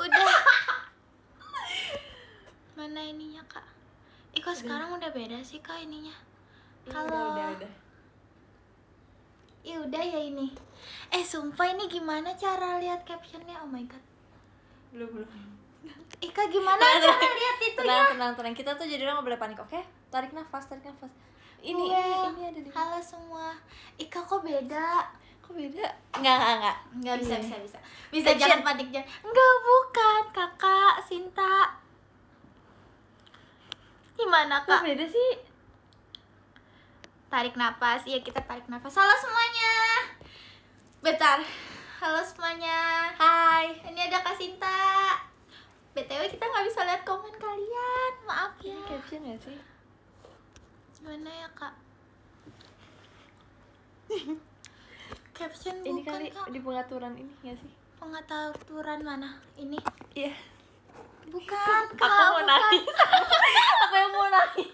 udah mana ininya kak eh kok sekarang udah beda sih kak ininya iya, kalau udah, udah, Ya udah ya ini. Eh sumpah ini gimana cara lihat captionnya? Oh my god. Belum belum. Ika eh, gimana tenang, cara tenang, lihat itu tenang, ya? Tenang tenang kita tuh jadi orang nggak boleh panik oke? Okay? Tarik nafas tarik nafas. Ini well, ini, ini ada di. Halo semua. Ika eh, kok beda? kok beda nggak nggak nggak bisa bisa bisa bisa Action. jangan panik jangan enggak bukan kakak Sinta gimana kak kok beda sih tarik nafas iya kita tarik nafas halo semuanya bentar halo semuanya hai ini ada kak Sinta btw kita nggak bisa lihat komen kalian maaf ya ini caption ya sih gimana ya kak caption ini bukan, kali kak. di pengaturan ini ya sih pengaturan mana ini iya yeah. bukan kak aku mau bukan. nangis aku yang mau nangis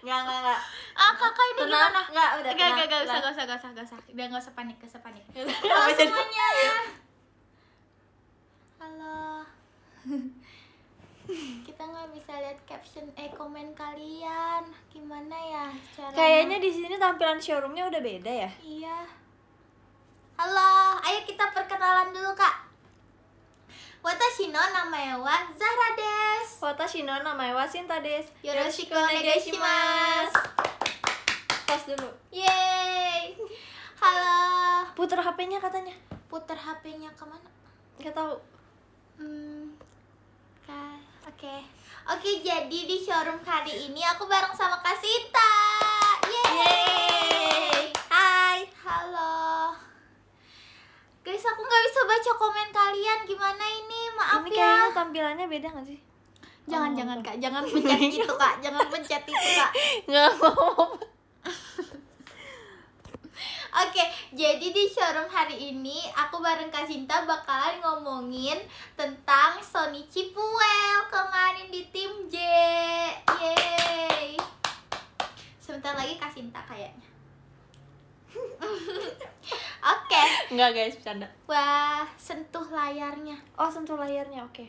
nggak nggak nggak Ah, kakak ini tenang. gimana? nggak udah. nggak nggak nggak usah, nggak usah, nggak usah, nggak usah. Biar nggak usah panik, nggak usah panik. Halo semuanya. Iya. Halo. Kita nggak bisa lihat caption eh komen kalian. Gimana ya cara Kayaknya di sini tampilan showroomnya udah beda ya? Iya. Halo, ayo kita perkenalan dulu kak Watashi no namae wa Zara des Watashi no namae wa Sinta des Yoroshiku onegaishimasu Tos dulu Yeay Halo Puter HP-nya katanya Puter HP-nya kemana? Gak tau hmm, Oke okay. Oke okay, jadi di showroom kali ini aku bareng sama Kak Sinta Yeay. Hai Halo guys aku nggak bisa baca komen kalian gimana ini maaf ini ya kayaknya tampilannya beda nggak sih jangan oh, jangan kak jangan pencet itu kak jangan pencet itu kak nggak mau Oke, okay, jadi di showroom hari ini aku bareng Kak Cinta bakalan ngomongin tentang Sony Cipuel kemarin di tim J. Yeay. Sebentar lagi Kak Cinta kayaknya. Oke. Okay. Enggak guys, bercanda. Wah, sentuh layarnya. Oh, sentuh layarnya. Oke. Okay.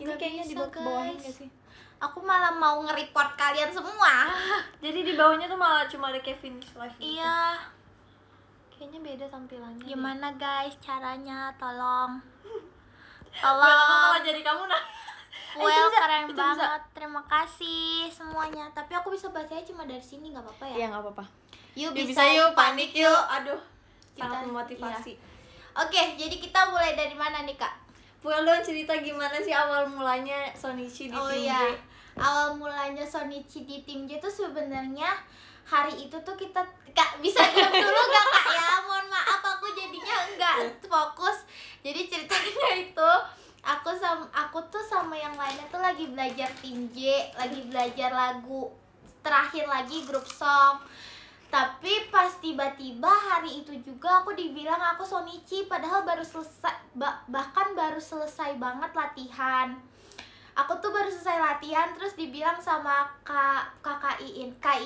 Ini kayaknya di bawah gak sih? Aku malah mau nge kalian semua. Jadi di bawahnya tuh malah cuma ada Kevin live. Gitu. Iya. Kayaknya beda tampilannya. Gimana deh. guys caranya? Tolong. Tolong. malah jadi kamu nah. Eh, well, eh, bisa, keren banget. Bisa. Terima kasih semuanya. Tapi aku bisa bacanya cuma dari sini, nggak apa-apa ya? Iya, nggak apa-apa yuk bisa, bisa yuk panik yuk aduh kita sangat iya. memotivasi iya. oke jadi kita mulai dari mana nih kak boleh dong cerita gimana sih awal mulanya Sonichi di oh, tim iya. J awal mulanya Sonichi di tim J itu sebenarnya hari itu tuh kita kak bisa diam dulu gak kak ya mohon maaf aku jadinya enggak iya. fokus jadi ceritanya itu aku sama aku tuh sama yang lainnya tuh lagi belajar tim J lagi belajar lagu terakhir lagi grup song tapi pas tiba-tiba hari itu juga aku dibilang aku Sonichi padahal baru selesai bahkan baru selesai banget latihan. Aku tuh baru selesai latihan terus dibilang sama Kak Kakak kiin Kak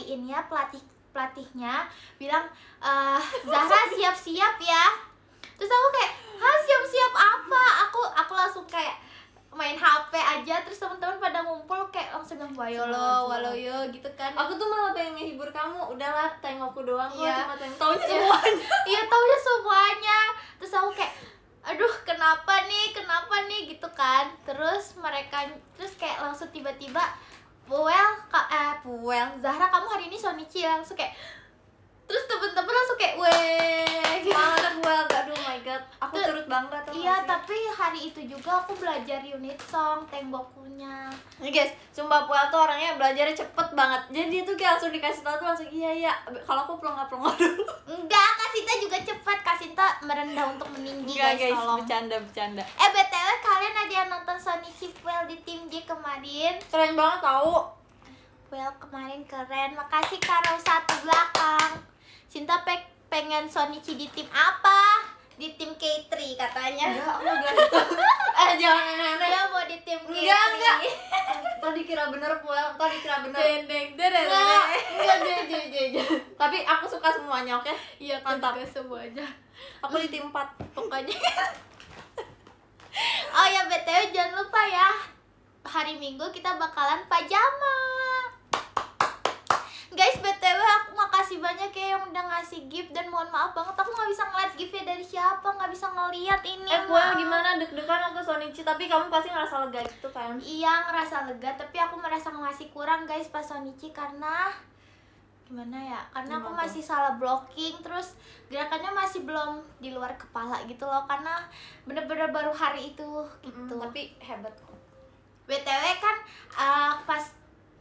pelatih pelatihnya bilang eh Zahra siap-siap ya. Terus aku kayak, "Hah, siap-siap apa?" Aku aku langsung kayak main HP aja terus teman-teman pada ngumpul kayak langsung bilang wayolo waloyo gitu kan aku tuh malah pengen ngehibur kamu udahlah tengokku doang iya. yeah. cuma tengok tahu iya. semuanya iya taunya semuanya terus aku kayak aduh kenapa nih kenapa nih gitu kan terus mereka terus kayak langsung tiba-tiba Puel, eh Puel, Zahra kamu hari ini Sonichi langsung kayak terus temen-temen langsung kayak weh gitu. banget banget aduh my god aku Tuh, turut bangga tuh iya masih. tapi hari itu juga aku belajar unit song temboknya ini guys sumpah puel tuh orangnya belajarnya cepet banget jadi itu kayak langsung dikasih tau tuh langsung iya iya kalau aku pelongo pelongo dulu enggak kasita juga cepet Kasih kasita merendah untuk meninggi enggak, guys, guys tolong. bercanda bercanda eh btw kalian ada yang nonton Sony Chipwell di tim J kemarin keren banget tau Well kemarin keren, makasih Karo satu belakang. Cinta pe pengen Sonichi di tim apa? Di tim K3 katanya. Enggak, aku enggak gitu. Eh, jangan aneh-aneh. Dia mau di tim K3. Enggak, enggak. Tadi kira bener pulang, tadi kira bener. Dendeng, dendeng. Enggak, enggak, enggak, Tapi aku suka semuanya, oke? Okay? Iya, mantap. semua aja. Aku di tim 4 pokoknya. oh ya, BTW jangan lupa ya. Hari Minggu kita bakalan pajama guys btw aku makasih banyak ya yang udah ngasih gift dan mohon maaf banget aku nggak bisa ngeliat giftnya dari siapa nggak bisa ngeliat ini eh gue gimana deg-degan aku Sonichi tapi kamu pasti ngerasa lega gitu kan iya ngerasa lega tapi aku merasa ngasih kurang guys pas Sonichi karena gimana ya karena aku masih salah blocking terus gerakannya masih belum di luar kepala gitu loh karena bener-bener baru hari itu gitu mm, tapi hebat btw kan uh, pas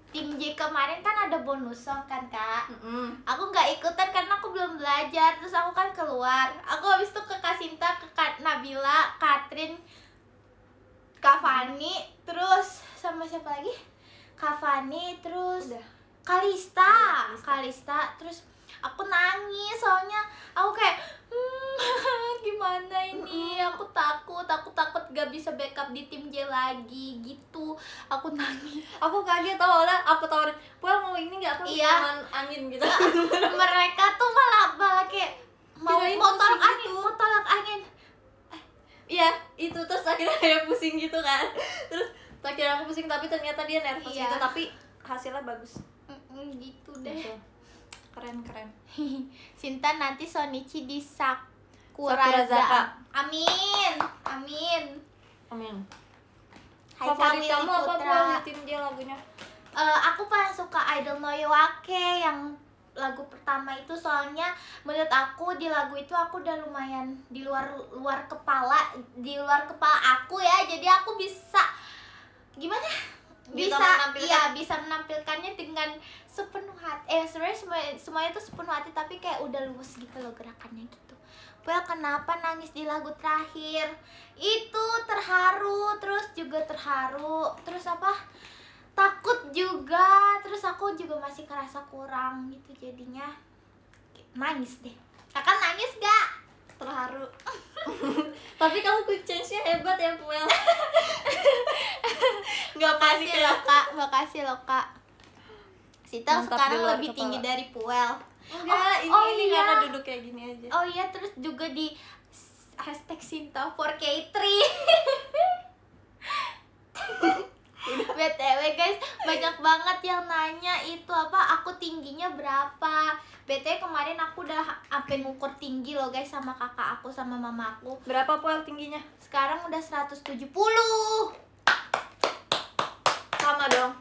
tim J kemarin kan ada bonus song kan kak mm -hmm. aku nggak ikutan karena aku belum belajar terus aku kan keluar aku habis itu ke Kasinta ke Kat Nabila Katrin Kak Fani mm. terus sama siapa lagi Kak Fani terus Udah. Kalista Kalista, Kalista terus aku nangis soalnya aku kayak hmm, gimana ini aku takut aku takut gak bisa backup di tim J lagi gitu aku nangis aku kaget tau lah aku tau pulang mau ini nggak aku iya. angin gitu mereka tuh malah malah kayak mau Kira mau tolak angin gitu. mau tolak angin eh. Iya, itu terus akhirnya kayak pusing gitu kan. Terus akhirnya aku pusing tapi ternyata dia nervous iya. gitu tapi hasilnya bagus. Mm gitu deh. Gitu keren keren Sinta nanti Sonichi di Zaka Amin Amin Amin Hai Favorit kamu apa favoritin dia lagunya? Uh, aku paling suka Idol Noyoake yang lagu pertama itu soalnya menurut aku di lagu itu aku udah lumayan di luar luar kepala di luar kepala aku ya jadi aku bisa gimana bisa iya bisa menampilkannya dengan sepenuh hati eh sebenarnya semua semuanya tuh sepenuh hati tapi kayak udah luwes gitu loh gerakannya gitu Well kenapa nangis di lagu terakhir itu terharu terus juga terharu terus apa takut juga terus aku juga masih kerasa kurang gitu jadinya nangis deh akan nangis gak terharu tapi kamu quick change nya hebat ya Puel nggak kasih loh kak kasih loh kak Sita Mantap sekarang lebih kepala. tinggi dari Puel enggak oh, ini, oh, iya. karena duduk kayak gini aja oh iya terus juga di hashtag Sinta 4K3 BTW guys, banyak banget yang nanya itu apa aku tingginya berapa. BTW kemarin aku udah sampai ngukur tinggi loh guys sama kakak aku sama mama aku. Berapa pula tingginya? Sekarang udah 170. Sama dong.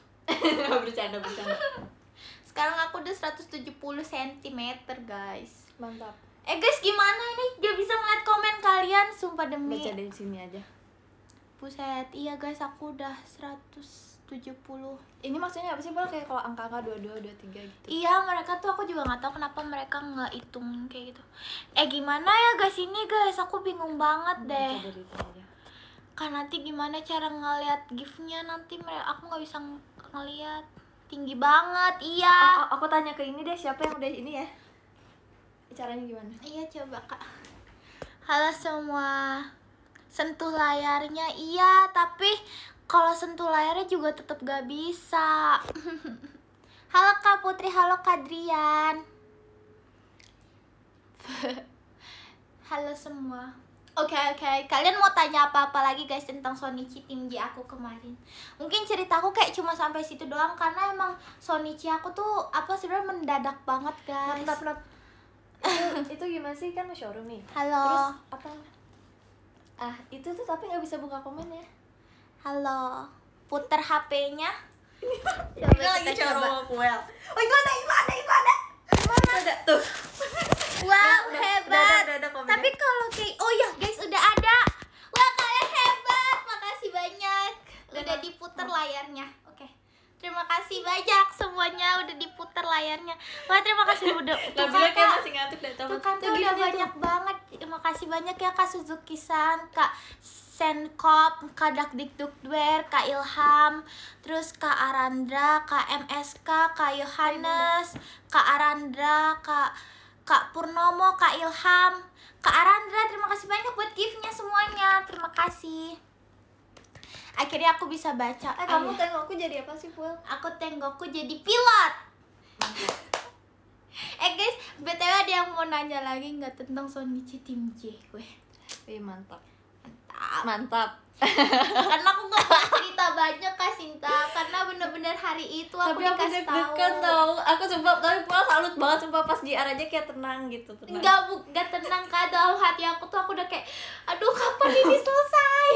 bercanda, bercanda. Sekarang aku udah 170 cm guys. Mantap. Eh guys, gimana ini? Dia bisa ngeliat komen kalian, sumpah demi. Baca dari sini aja. Buset, iya guys, aku udah 170 Ini maksudnya apa sih? Boleh kayak kalau angka-angka 22, 23 gitu Iya, mereka tuh aku juga gak tahu kenapa mereka nggak hitung kayak gitu Eh gimana ya guys ini guys, aku bingung banget deh Kan nanti gimana cara ngeliat giftnya nanti mereka, aku nggak bisa ng ngeliat Tinggi banget, iya oh, Aku tanya ke ini deh, siapa yang udah ini ya? Caranya gimana? Iya, coba kak Halo semua sentuh layarnya iya tapi kalau sentuh layarnya juga tetap gak bisa halo kak Putri halo Kadrian halo semua Oke okay, oke, okay. kalian mau tanya apa-apa lagi guys tentang Sonichi tim J aku kemarin? Mungkin ceritaku kayak cuma sampai situ doang karena emang Sonichi aku tuh apa sebenarnya mendadak banget guys. Bentar, bentar. itu, itu gimana sih kan showroom nih? Halo. Terus apa? ah itu tuh tapi nggak bisa buka komen ya halo puter HP-nya ya, lagi coba well oh ada. gimana gimana mana ada tuh wow udah, hebat udah, udah, udah, udah, udah tapi kalau kayak oh ya guys udah ada wah kalian hebat makasih banyak udah diputer layarnya Terima kasih banyak semuanya udah diputar layarnya. Wah, terima kasih udah. Tuh kakak, kayak masih ngantuk dan Tuh kan tuh udah banyak tuh. banget. Terima kasih banyak ya Kak Suzuki-san, Kak Senkop, Kak dwer Kak Ilham, terus Kak Arandra, Kak MSK, Kak Yohanes, Kak Arandra, Kak Kak Purnomo, Kak Ilham, Kak Arandra, terima kasih banyak buat giftnya semuanya. Terima kasih akhirnya aku bisa baca eh, kamu tengokku jadi apa sih Pul? aku tengokku jadi pilot eh guys btw ada yang mau nanya lagi nggak tentang Sonichi Tim J gue Wih, mantap mantap mantap karena aku nggak mau cerita banyak kak Sinta karena bener-bener hari itu aku tapi dikasih aku tahu tau. aku sumpah tapi pula salut banget sumpah pas JR aja kayak tenang gitu tenang. nggak bu nggak tenang kak dalam hati aku tuh aku udah kayak aduh kapan ini selesai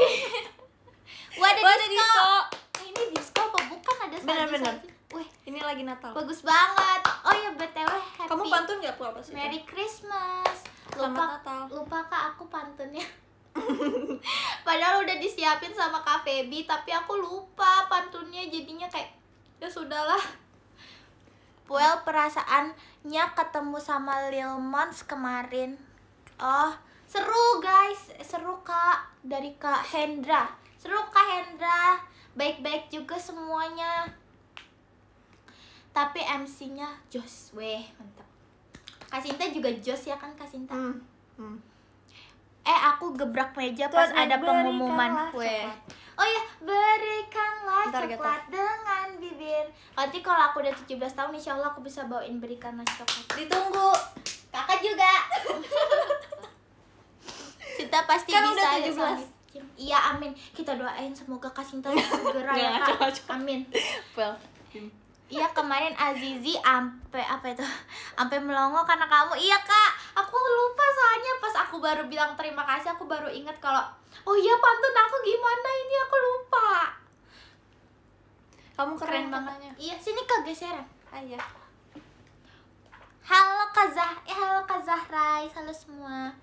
Wadah, Wadah disco. disco. ini disco apa bukan ada Bener-bener. Wih, ini lagi Natal. Bagus banget. Oh ya BTW happy. Kamu pantun nggak apa sih? Merry Christmas. Lupa Natal. Lupa kak aku pantunnya. Padahal udah disiapin sama Kak Feby, tapi aku lupa pantunnya jadinya kayak ya sudahlah. Well, perasaannya ketemu sama Lil Mons kemarin. Oh, seru guys, seru Kak dari Kak Hendra. Seru Kak Hendra, baik-baik juga semuanya. Tapi MC-nya jos, weh mantap. Kasinta juga jos ya kan Kasinta? Hmm. Hmm. Eh aku gebrak meja pas ada pengumuman kue. Oh ya, berikanlah Bentar, coklat gitu. dengan bibir. Nanti kalau aku udah 17 tahun insya Allah aku bisa bawain berikanlah coklat. Ditunggu. Kakak juga. Kita pasti kan bisa udah 17. Ya, iya amin kita doain semoga Kasinta segera ya kak amin well Iya kemarin Azizi ampe apa itu ampe melongo karena kamu iya kak aku lupa soalnya pas aku baru bilang terima kasih aku baru ingat kalau oh iya pantun aku gimana ini aku lupa kamu keren, keren banget katanya. iya sini kegeseran Ayo. Ah, iya. halo Kazah eh halo Kak Rai halo semua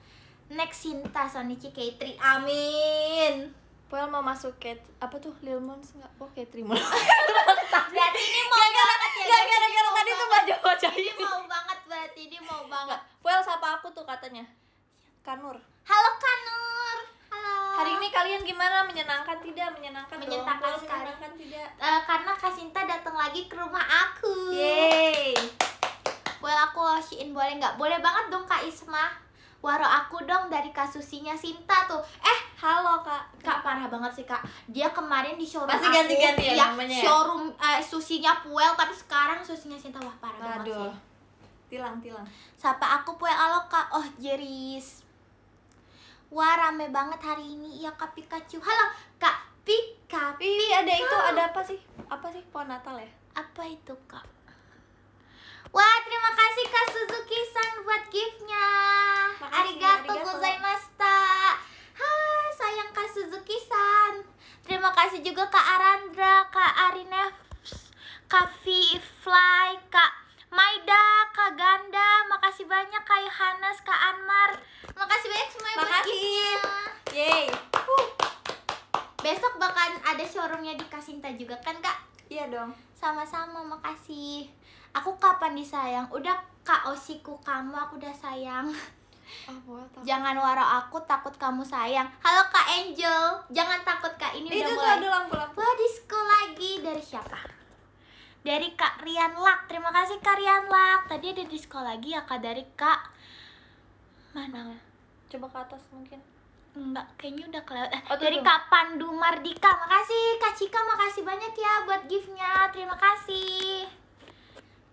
next Sinta Sonichi K3 amin Well mau masuk ke apa tuh Lil Mons nggak? Oh Katri 3 Mons. ini mau gak, banget ya. Gak gara-gara tadi tuh baju Jawa Ini mau banget berarti ini mau banget. Well sapa aku tuh katanya. Kanur. Halo Kanur. Halo. Hari ini kalian gimana? Menyenangkan tidak? Menyenangkan Menyenangkan sekali. tidak? Uh, karena Kasinta datang lagi ke rumah aku. Yeay. Well aku washiin boleh nggak? Boleh banget dong Kak Isma waro aku dong dari kasusinya Sinta tuh eh halo kak kak parah banget sih kak dia kemarin di showroom Pasti ganti -ganti ya, iya, namanya ya? showroom eh, susinya Puel tapi sekarang susinya Sinta wah parah Aduh. banget sih tilang tilang sapa aku Puel halo kak oh jeris wah rame banget hari ini ya kak Pikachu halo kak Pika Pika ada itu ada apa sih apa sih pohon Natal ya apa itu kak Wah, terima kasih Kak Suzuki-san buat gift-nya. Arigato gozaimashita. Ha, sayang Kak Suzuki-san. Terima kasih juga Kak Arandra, Kak Arine, Kak v Kak Maida, Kak Ganda, makasih banyak Kak Yohanes, Kak Anmar. Makasih banyak semua buat gift-nya. Yeay. Besok bahkan ada showroomnya di Kasinta juga kan, Kak? Iya dong. Sama-sama, makasih aku kapan disayang udah kak osiku oh, kamu aku udah sayang Oh, jangan waro aku takut kamu sayang halo kak Angel jangan takut kak ini itu udah mulai ada lampu lampu disco lagi dari siapa dari kak Rian Lak terima kasih kak Rian Lak tadi ada disco lagi ya kak dari kak mana coba ke atas mungkin Enggak, kayaknya udah kelewat. Oh, Dari Kak Pandu Mardika. Makasih Kak Cika, makasih banyak ya buat giftnya, Terima kasih.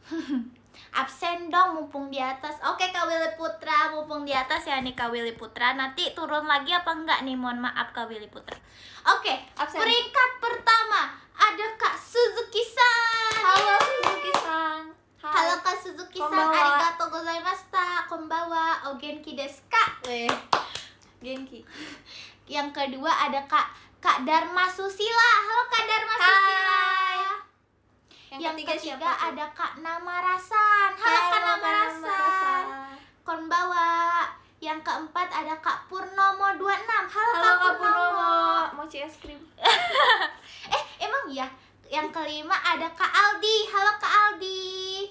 absen dong mumpung di atas oke Kak Willy Putra mumpung di atas ya nih Kak Willy Putra nanti turun lagi apa enggak nih mohon maaf Kak Willy Putra oke absen. peringkat pertama ada Kak Suzuki San halo Suzuki San halo Kak Suzuki San arigatou gozaimashita konbawa o oh, genki desu ka genki yang kedua ada Kak Kak Dharma Susila halo Kak Dharma Susila Hai yang, yang ketiga, ketiga siapa ada Kak Nama Rasan. Halo Kak Nama Rasan. kon bawa Yang keempat ada Kak Purnomo 26. Halo, Halo Kak, Kak Purnomo. mau cie es krim. eh, emang ya? Yang kelima ada Kak Aldi. Halo Kak Aldi.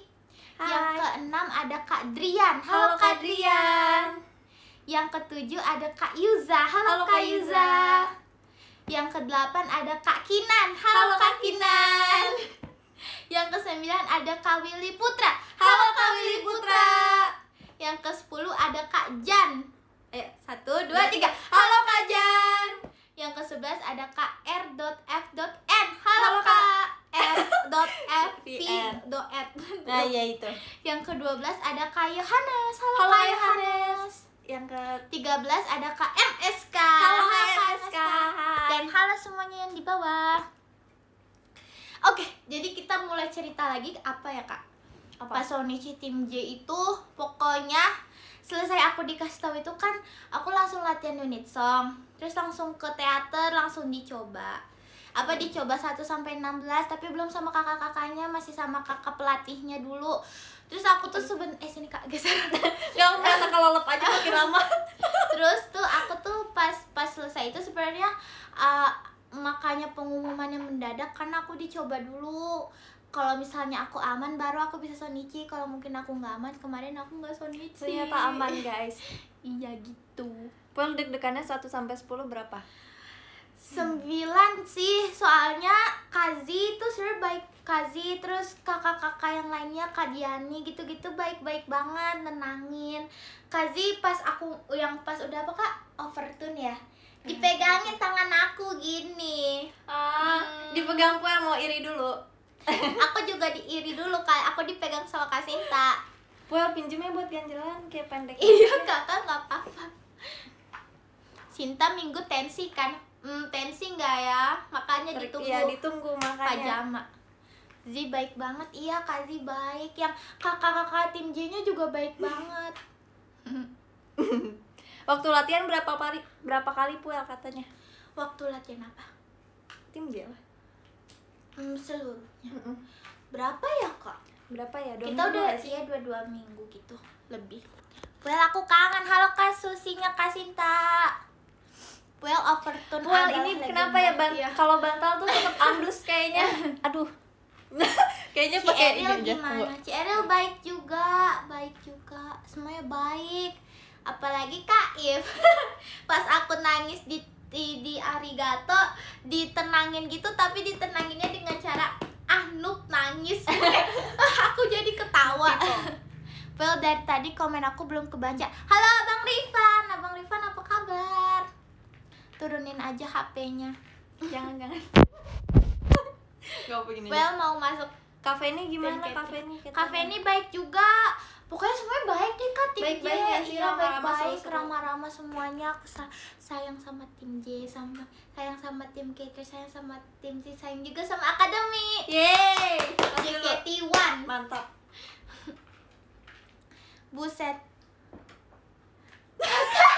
Hai. Yang keenam ada Kak Drian. Halo, Halo Kak, Kak Drian. Yang ketujuh ada Kak Yuza. Halo, Halo Kak, Yuza. Yang kedelapan ada Kak Kinan. Halo, Halo Kak, Kak Kinan. Kinan. Yang ke-9 ada Kak Willy Putra. Halo Halo Kak Willy Putra. Putra. Yang ke-10 ada Kak Jan. Eh, 1 2 3. Halo Kak Jan. Yang ke-11 ada Kak R.F.N. Halo, Halo Kak. R.F.P.N. Nah, ya itu. Yang ke-12 ada Kak Yohanes. Halo, Halo Kak Yohanes. Yang ke-13 ada Kak MSK. Halo, Halo Kak MSK. MSK. Dan halo semuanya yang di bawah. Oke, okay, jadi kita mulai cerita lagi apa ya kak? Apa? Pas Sonichi tim J itu pokoknya selesai aku dikasih tahu itu kan aku langsung latihan unit song, terus langsung ke teater langsung dicoba. Apa hmm. dicoba 1 sampai 16 tapi belum sama kakak-kakaknya, masih sama kakak pelatihnya dulu. Terus aku tuh seben eh sini Kak geser. Yang merasa kalau lep aja makin lama. terus tuh aku tuh pas pas selesai itu sebenarnya uh, makanya pengumumannya mendadak karena aku dicoba dulu kalau misalnya aku aman baru aku bisa sonichi kalau mungkin aku nggak aman kemarin aku nggak sonichi ternyata aman guys iya gitu pun deg-degannya 1 sampai 10 berapa sembilan hmm. sih soalnya Kazi itu sebenernya baik Kazi terus kakak-kakak yang lainnya Kadiani gitu-gitu baik-baik banget nenangin Kazi pas aku yang pas udah apa kak overtune ya dipegangin tangan aku gini ah hmm. dipegang puan mau iri dulu aku juga diiri dulu kali, aku dipegang sama Kasinta. Sinta pinjemnya buat ganjelan kayak pendek iya kakak nggak apa-apa Sinta minggu tensi kan hmm, tensi nggak ya makanya Ter ditunggu ya, ditunggu makanya pajama Zi baik banget, iya Kak Zi baik Yang kakak-kakak tim J-nya juga baik banget Waktu latihan berapa kali berapa kali puel katanya? Waktu latihan apa? Tim dia lah. Hmm, seluruhnya. Mm Berapa ya kak? Berapa ya? Dua Kita udah ya dua dua minggu gitu lebih. Well, aku kangen. Halo kak Susinya kak Sinta. Puel overtone. Well, ini kenapa ya Bang? Iya. Kalau bantal tuh tetap ambles kayaknya. Aduh. kayaknya pakai gimana? Enggak. Ci Eril baik juga, baik juga. Semuanya baik apalagi Kak If pas aku nangis di di, di arigato ditenangin gitu tapi ditenanginnya dengan cara ah noob nangis ah, aku jadi ketawa gitu. Well dari tadi komen aku belum kebaca Halo Abang Rifan, Abang Rifan apa kabar? Turunin aja HP-nya Jangan, jangan Well mau masuk Kafe ini gimana kafe ini? Kafe ini baik juga pokoknya semuanya baik deh kak tim baik, J baik, iya baik baik ramah-ramah semuanya aku sayang sama tim J sama sayang sama tim K sayang sama tim C sayang juga sama akademi yeay ya, JKT1 mantap buset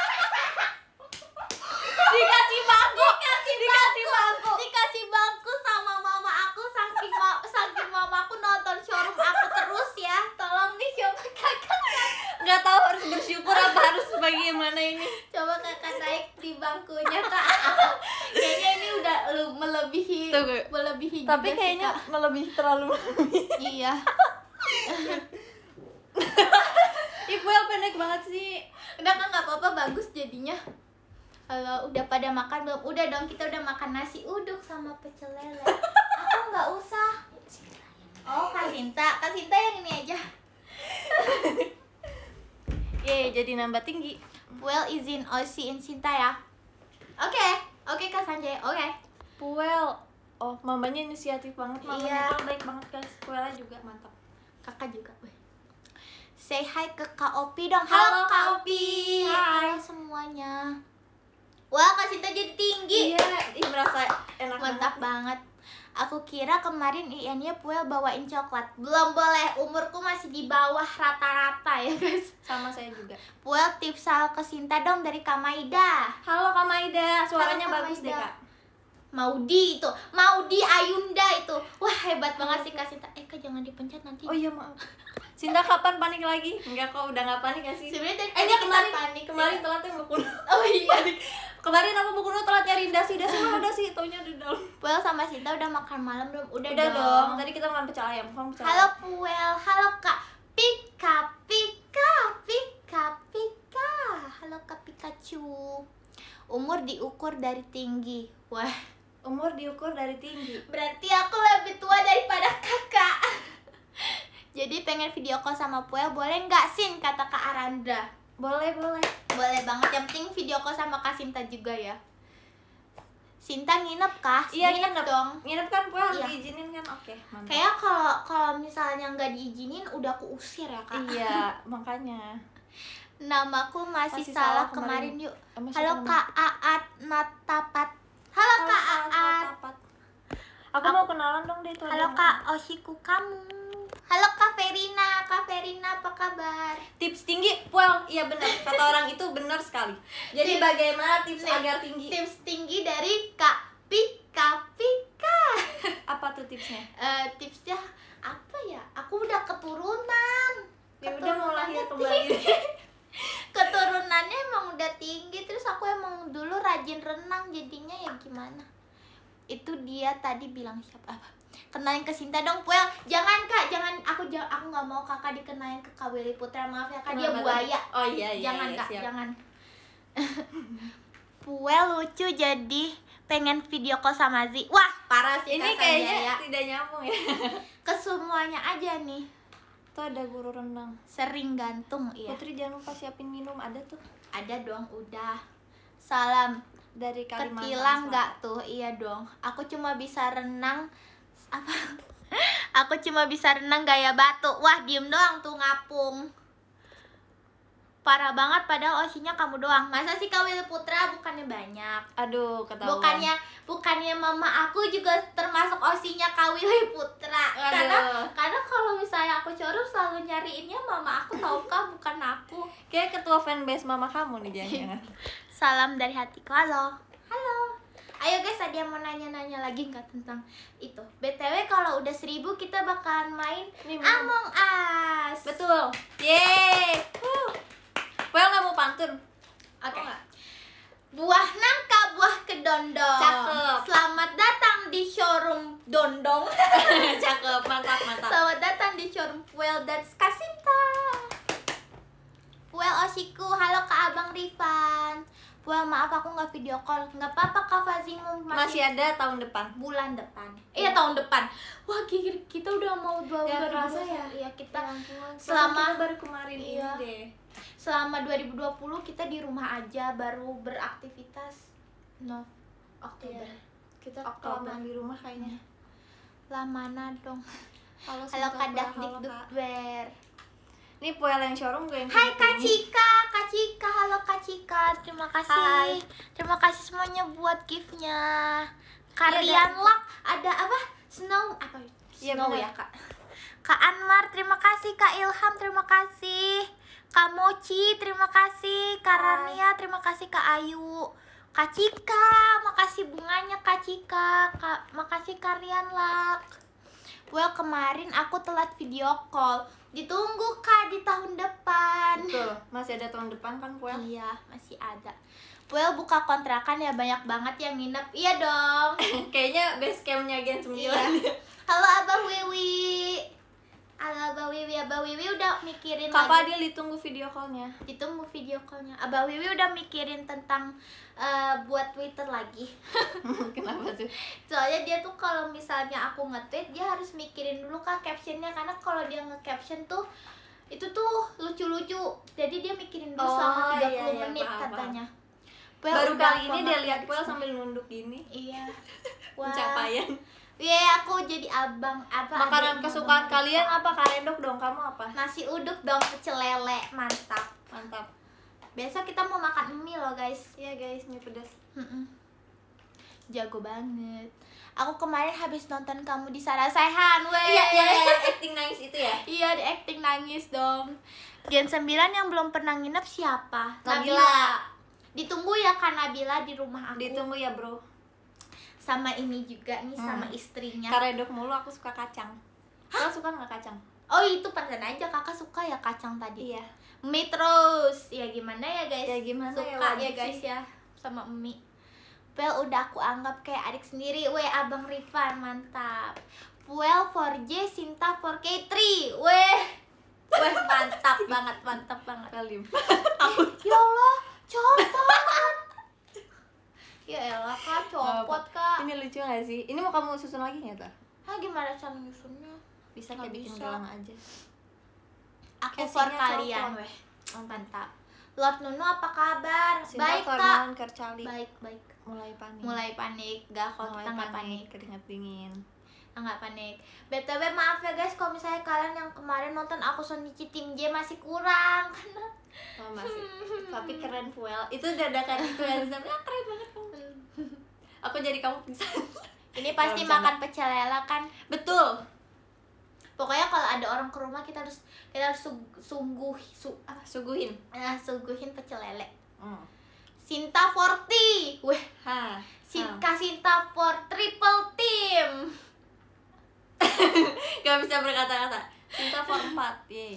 nggak tahu harus bersyukur apa harus bagaimana ini coba kakak naik di bangkunya kak kayaknya ini udah lu melebihi Tunggu. melebihi tapi juga kayaknya sih, kak. melebihi terlalu iya ibu yang pendek banget sih udah kan nggak apa-apa bagus jadinya kalau udah pada makan belum udah dong kita udah makan nasi uduk sama pecel lele aku nggak usah oh kak kak kasinta yang ini aja Yeay, jadi nambah tinggi. Puel izin Osi in Sinta ya. Oke, okay. oke okay, Kak Sanjay, oke. Okay. Puel, oh mamanya inisiatif banget, mamanya iya. baik banget guys. Puelnya juga mantap. Kakak juga. Say hi ke Kak Opi dong. Halo, Halo Kak Opi. Hai. semuanya. Wah, Kak Sinta jadi tinggi. Iya, ih merasa enak Mantap banget. banget. Aku kira kemarin Iannya Puel bawain coklat. Belum boleh, umurku masih di bawah rata-rata ya guys. Sama saya juga. Puel tips soal Sinta dong dari Kamaida. Halo Kamaida, suaranya Halo, Kamaida. bagus deh kak. Maudi itu, Maudi Ayunda itu. Wah hebat banget sih Kak Sinta. Eh Kak jangan dipencet nanti. Oh iya maaf. Sinta kapan panik lagi? Enggak kok udah nggak panik ya sih. Sebenarnya eh, dia kemarin panik. Kemarin iya. telat tuh Oh iya kemarin aku bukunya lu telat nyariin dasi dasi mana dasi taunya di dalam Puel sama Sinta udah makan malam belum udah, udah dong. dong. tadi kita makan pecel ayam kamu pecel halo Puel halo kak Pika Pika Pika Pika halo kak Pikachu umur diukur dari tinggi wah umur diukur dari tinggi berarti aku lebih tua daripada kakak jadi pengen video call sama Puel boleh nggak sin kata kak Aranda boleh boleh boleh banget yang penting video call sama kak Sinta juga ya Sinta nginep kah? Iya nginep, nginep dong. Nginep kan gue iya. diizinin kan? Oke. Okay, Kayak kalau kalau misalnya nggak diizinin udah aku usir ya kak. Iya makanya. Namaku masih, masih salah, salah kemarin, kemarin yuk. Eh, Halo kak Aat Natapat. Halo, Halo kak Aat. Aku, aku mau kenalan dong deh itu. Halo kak Oshiku kamu. Halo Kak Verina, Kak Verina apa kabar? Tips tinggi, well, iya benar kata orang itu benar sekali. Jadi tips, bagaimana tips nih, agar tinggi? Tips tinggi dari Kak Pika Pika. apa tuh tipsnya? Uh, tipsnya apa ya? Aku udah keturunan. Ya udah mau lahir kembali. keturunannya emang udah tinggi terus aku emang dulu rajin renang jadinya ya gimana? Itu dia tadi bilang siapa? Apa? kenalin ke Sinta dong Puel jangan kak jangan aku aku nggak mau kakak dikenain ke Kak Willy Putra maaf ya kak Kenapa dia buaya oh iya iya jangan iya, kak siap. jangan Puel lucu jadi pengen video call sama Zi wah parah sih ini kayaknya ya. tidak nyambung ya Kesemuanya aja nih tuh ada guru renang sering gantung iya putri jangan lupa siapin minum ada tuh ada doang udah salam dari Kalimantan ketilang nggak tuh iya dong aku cuma bisa renang apa aku cuma bisa renang gaya batu wah diem doang tuh ngapung parah banget padahal osinya kamu doang masa sih kawil putra bukannya banyak aduh ketahuan bukannya bukannya mama aku juga termasuk osinya kawil putra aduh. karena karena kalau misalnya aku corup selalu nyariinnya mama aku tau kah bukan aku kayak ketua fanbase mama kamu nih jangan salam dari hatiku halo halo ayo guys ada yang mau nanya-nanya lagi nggak tentang itu btw kalau udah seribu kita bakalan main Nih, Among Us betul yeay well nggak mau pantun oke okay. buah nangka buah kedondong cakep selamat datang di showroom dondong cakep mantap mantap selamat datang di showroom well that's kasinta well osiku, halo kak abang Rifan Well maaf aku nggak video call nggak apa-apa Kak Fazi masih, masih ada tahun depan bulan depan iya tahun depan wah kita udah mau dua ya, bulan kerasa ya ya kita ya, selama kita baru kemarin iya. ini deh selama 2020 kita di rumah aja baru beraktivitas no Oktober yeah. kita Oktober di rumah kayaknya iya. lamana dong kalau kadang kadak dikdukber ini puel yang showroom gue yang Hai Kak Cika, Kak Cika, halo Kak Cika Terima kasih Hai. Terima kasih semuanya buat giftnya iya, Karian ya, Lock, ada apa? Snow, apa? Iya, Snow ya, Kak Kak Anwar, terima kasih Kak Ilham, terima kasih Kak Mochi, terima kasih Kak Rania, terima kasih Kak Ayu Kak Cika, makasih bunganya Kak Cika Kak, Makasih Karian Lak well kemarin aku telat video call ditunggu kak di tahun depan betul masih ada tahun depan kan well iya masih ada Well buka kontrakan ya banyak banget yang nginep Iya dong Kayaknya base campnya Gen 9 iya. Ya. Halo Abah Wiwi Ala Abah Wiwi, Abah Wiwi udah mikirin Kakak dia ditunggu video callnya Ditunggu video callnya Abah Wiwi udah mikirin tentang uh, buat Twitter lagi Kenapa tuh? Soalnya dia tuh kalau misalnya aku nge-tweet Dia harus mikirin dulu kak captionnya Karena kalau dia nge-caption tuh Itu tuh lucu-lucu Jadi dia mikirin dulu oh, selama 30 iya, iya, menit -apa. katanya Baru kali ini dia lihat Puel sambil nunduk gini Iya Pencapaian wow. Iya, aku jadi abang apa? Makanan kesukaan abang kalian apa? Karendok dong, kamu apa? Nasi uduk dong, pecel lele, mantap. Mantap. biasa kita mau makan mie loh, guys. Iya, guys, mie pedas. Jago banget. Aku kemarin habis nonton kamu di Sarah Sehan, weh. Iya, iya, iya, iya, acting nangis itu ya? iya, di acting nangis dong. Gen 9 yang belum pernah nginep siapa? Nabila. Nabila. Ditunggu ya kan Nabila di rumah aku. Ditunggu ya, Bro sama ini juga nih hmm. sama istrinya karedok mulu aku suka kacang Hah? Kau suka nggak kacang oh itu pantesan aja kakak suka ya kacang tadi iya mie terus ya gimana ya guys ya gimana ya, suka ya, ya guys sih. ya sama mie well udah aku anggap kayak adik sendiri we abang Rifan mantap well for j Sinta for k 3 we we mantap banget mantap banget Kalim Ya Allah contoh Ya elah kak, copot kak Ini lucu gak sih? Ini mau kamu susun lagi gak tuh? Hah gimana cara nyusunnya? Bisa kayak bikin gelang aja Aku for kalian weh mantap Lord Nunu apa kabar? Sinta baik kak Baik, baik Mulai panik Mulai panik, gak kok kita gak panik, panik. Keringat dingin nggak panik btw maaf ya guys kalau misalnya kalian yang kemarin nonton aku Sonichi tim J masih kurang karena oh, masih tapi keren well itu dadakan itu ya keren banget aku jadi kamu bisa. ini pasti Dalam makan pecel lele kan betul pokoknya kalau ada orang ke rumah kita harus kita harus sungguh su, apa suguhin nah, suguhin pecel lele mm. Sinta Forty, weh, ha, Sinta Sinta for triple team. gak bisa berkata-kata cinta format ye.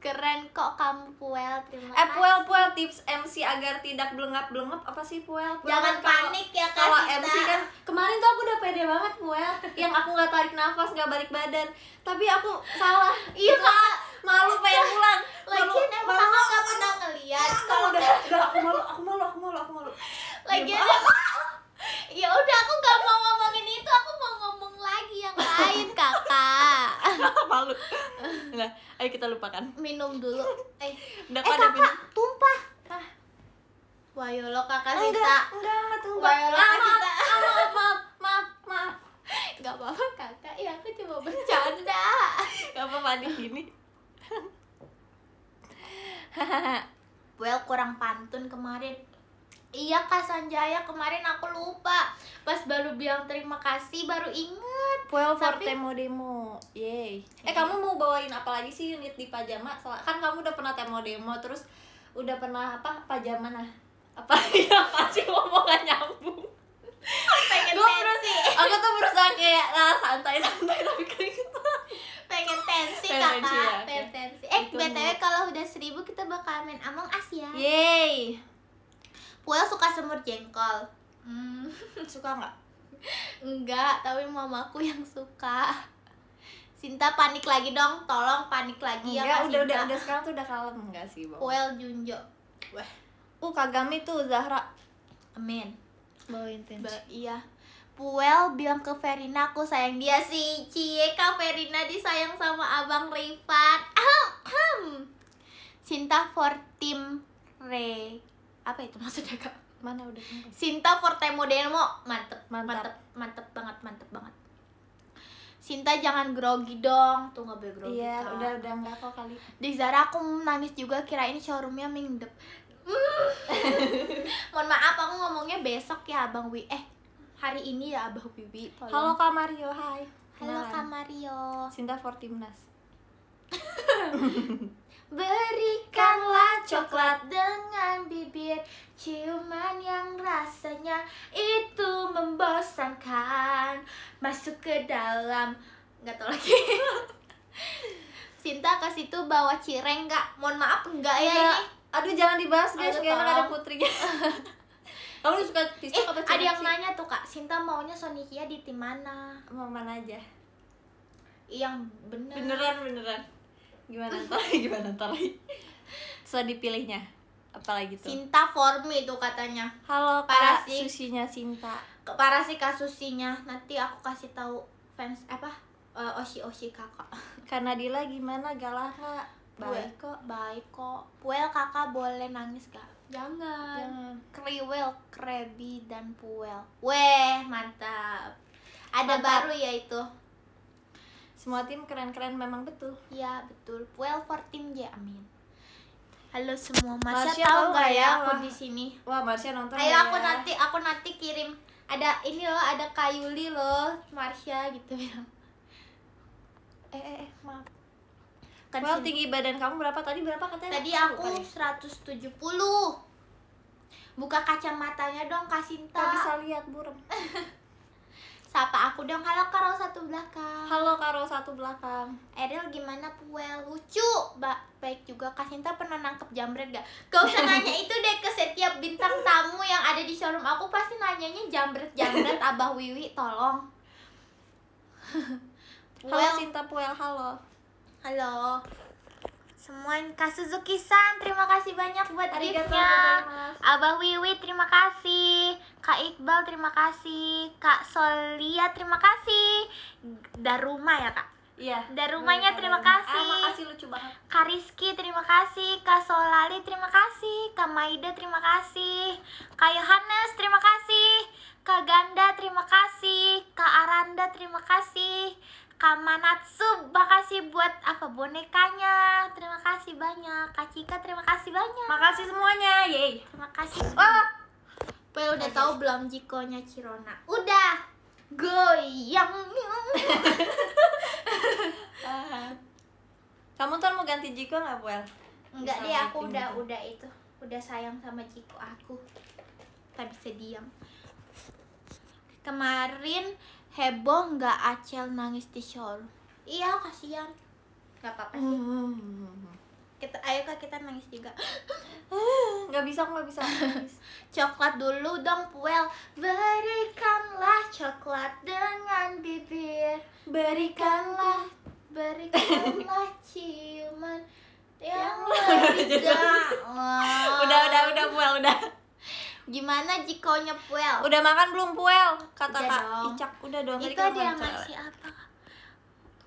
keren kok kamu puel terima eh puel puel tips MC agar tidak belengap belengap apa sih puel, puel jangan kan panik ya kak kalau MC kan kemarin tuh aku udah pede banget puel yang aku nggak tarik nafas nggak balik badan tapi aku salah iya kak malu pengen pulang malu emang nggak pernah ngeliat kalau udah aku malu gitu. aku malu aku malu aku malu lagian ya udah aku nggak mau malu nggak ayo kita lupakan minum dulu eh, eh kakak minum. tumpah Hah? lo kakak Sita enggak enggak enggak tumpah Wayolo ah, kakak Sita ah, maaf maaf maaf maaf, maaf. apa-apa kakak, ya aku cuma bercanda nggak apa-apa di sini Well kurang pantun kemarin Iya Kak Sanjaya, kemarin aku lupa. Pas baru bilang terima kasih baru inget. Well for Tapi... Temo Demo. Yeay. Eh iya. kamu mau bawain apa lagi sih unit di pajama? Kan kamu udah pernah Temo Demo terus udah pernah apa pajama nah apa ya pasti ngomong gak nyambung pengen gue tensi aku tuh berusaha kayak nah, santai santai tapi keringetan gitu. pengen tensi kakak ya, pengen tensi eh btw kalau udah seribu kita bakal main Among Us ya yeay Puel suka semur jengkol. Hmm, suka nggak? Enggak, tapi mamaku yang suka. Sinta panik lagi dong, tolong panik lagi enggak, ya Kak udah, udah, udah sekarang tuh udah kalem enggak sih, Bang? Puel Junjo. Wah. Uh, Kagami tuh Zahra. Amin. Bawa intensi. Ba iya. Puel bilang ke Verina aku sayang dia sih. Cie, Kak Verina disayang sama Abang Rifat. Ahem. Sinta for tim Re apa itu maksudnya kak mana udah tunggu. Sinta model Demo mantep mantep mantep, mantep banget mantep banget Sinta jangan grogi dong tuh nggak boleh grogi iya kak. udah udah nggak kok kali di Zara aku nangis juga kira ini showroomnya mingdep mm. mohon maaf aku ngomongnya besok ya abang Wi eh hari ini ya Abah Wiwi halo kak Mario hai halo kak Mario Sinta Fortimnas Berikanlah coklat dengan bibir Ciuman yang rasanya itu membosankan Masuk ke dalam Gak tau lagi Sinta ke situ bawa cireng gak Mohon maaf enggak ya, iya. ini? Aduh jangan dibahas guys, gak ada putrinya Kamu udah suka tisu eh, apa Ada yang nanya tuh kak, Sinta maunya Sonikia di tim mana? Mau mana aja? Yang bener Beneran, beneran gimana tali gimana tali setelah dipilihnya apalagi tuh Sinta me itu katanya halo para si susinya Sinta para si kasusinya nanti aku kasih tahu fans apa uh, eh, oshi oshi kakak karena Dila gimana galak baik kok baik kok puel kakak boleh nangis gak jangan, jangan. kriwel krebi dan puel weh mantap ada mantap. baru ya itu semua tim keren-keren memang betul. Iya, betul. Well for tim J, amin. Halo semua, Marsha, Marsha tahu nggak ya, ya? aku di sini? Wah, Marsha nonton. Ayo aku ya. nanti aku nanti kirim ada ini loh, ada Kayuli loh, Marsha gitu ya Eh, eh, eh maaf. Kan well, tinggi badan kamu berapa tadi? Berapa katanya? Tadi aku Bukannya. 170. Buka kacamatanya dong, Kasinta. Tak bisa lihat buram Sapa aku dong, halo Karo satu belakang Halo Karo satu belakang Eril gimana Puel? Lucu ba Baik juga, Kasinta pernah nangkep jambret gak? Gak usah nanya itu deh ke setiap bintang tamu yang ada di showroom Aku pasti nanyanya jambret-jambret Abah Wiwi, tolong Halo Sinta Puel, halo Halo Semuanya Kak Suzuki-san, terima kasih banyak buat giftnya Abah Wiwi, terima kasih Kak Iqbal, terima kasih Kak Solia, terima kasih Daruma ya Kak? Iya. Dari rumahnya terima kasih. Terima ah, kasih lucu banget. Kak Rizky terima kasih, Kak Solali terima kasih, Kak Maida terima kasih, Kak Yohanes terima kasih, Kak Ganda terima kasih, Kak Aranda terima kasih, Kamanatsu, makasih buat apa bonekanya. Terima kasih banyak. Kak Cika, terima kasih banyak. Makasih semuanya. Yeay. Terima kasih. Oh. Pe udah tahu belum jikonya Cirona? Udah. Goyang. Kamu tuh mau ganti jiko nggak, Well? Enggak deh, aku udah udah itu. Udah sayang sama jiko aku. Tak bisa diam. Kemarin heboh nggak Acel nangis di show, iya kasihan nggak apa-apa sih kita ayo kak kita nangis juga nggak bisa nggak bisa nangis coklat dulu dong puel berikanlah coklat dengan bibir berikanlah berikanlah ciuman ya yang lebih udah udah udah puel udah Gimana jika puel? Udah makan belum puel? Kata udah Kak dong. Icak udah dong. Itu ada yang ngasih apa?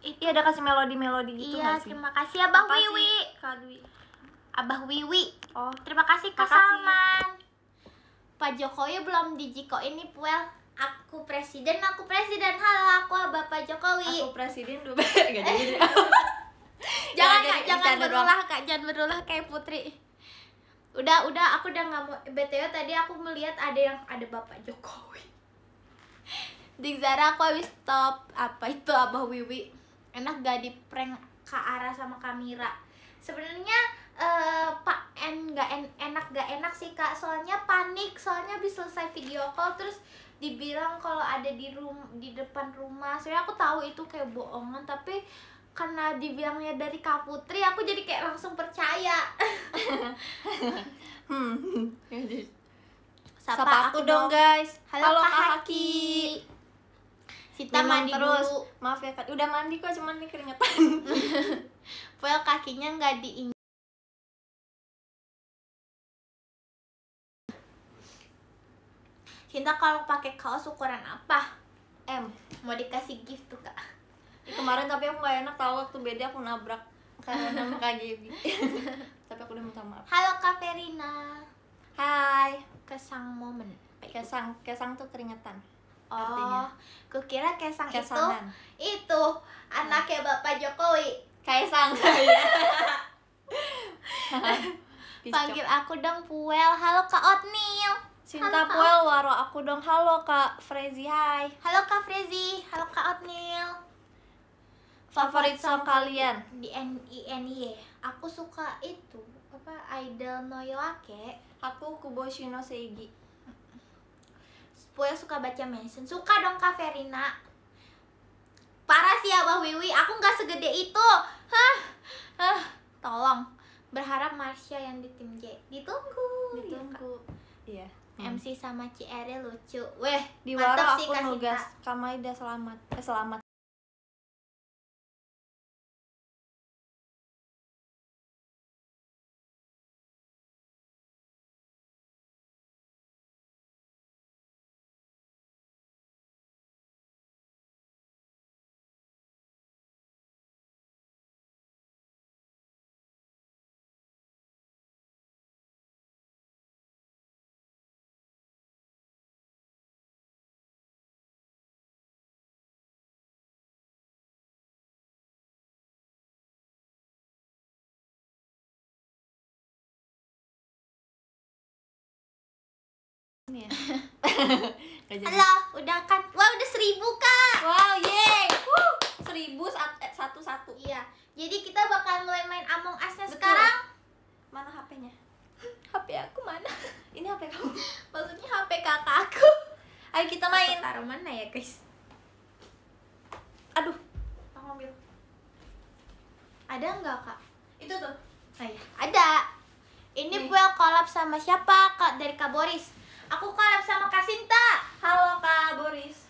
Itu. Iya ada kasih melodi-melodi gitu Iya, terima kasih Abah terima Wiwi. Abah Wiwi. Oh, terima kasih Kak Salman. Pak Jokowi belum dijiko ini puel aku presiden aku presiden halo aku abah pak jokowi aku presiden dua jadi jangan jangan berulah kak jangan berulah kayak putri udah udah aku udah nggak mau btw tadi aku melihat ada yang ada bapak jokowi di Zara aku habis top apa itu abah wiwi enak gak di prank ke arah sama kamera sebenarnya uh, pak en nggak en, enak gak enak sih kak soalnya panik soalnya habis selesai video call terus dibilang kalau ada di room di depan rumah sebenarnya aku tahu itu kayak bohongan tapi karena dibilangnya dari Kak Putri aku jadi kayak langsung percaya hmm. Ya, sapa, Sapa aku, aku dong guys Halo, Halo Kak Haki Sita Memang mandi terus dulu. Maaf ya Kak, udah mandi kok cuman nih keringetan Well kakinya nggak diinjak Cinta kalau pakai kaos ukuran apa? M. Mau dikasih gift tuh kak kemarin tapi aku gak enak tahu waktu beda aku nabrak karena nama kak Gaby tapi aku udah minta maaf halo kak Verina hai kesang momen kesang kesang tuh keringetan oh artinya. kira kesang Kesangan. itu itu anaknya nah. bapak Jokowi kaisang panggil aku dong Puel halo kak Otnil Cinta halo, Puel waro aku dong halo kak Frezi hai halo kak Frezi halo kak Otnil favorit song kalian di N I N ya. aku suka itu apa idol noyoake aku Kubo Shino seigi Puyo suka baca mention suka dong kak Verina parah sih abah Wiwi aku nggak segede itu hah hah tolong berharap Marsha yang di tim J ditunggu ditunggu iya Hmm. MC sama Ci Eri lucu. Weh, di warung aku nugas Kamaida selamat. Eh, selamat nih ya halo udah kan wah udah seribu kak wow yay Woo, seribu eh, satu satu iya jadi kita bakal mulai main Among Us nya sekarang mana HP-nya HP aku mana ini HP kamu maksudnya HP kakak aku ayo kita main aku taruh mana ya guys aduh aku ambil ada nggak kak itu tuh oh, iya. ada ini Nih. gue sama siapa kak dari kak Boris Aku kalah sama Kak Sinta. Halo Kak Boris.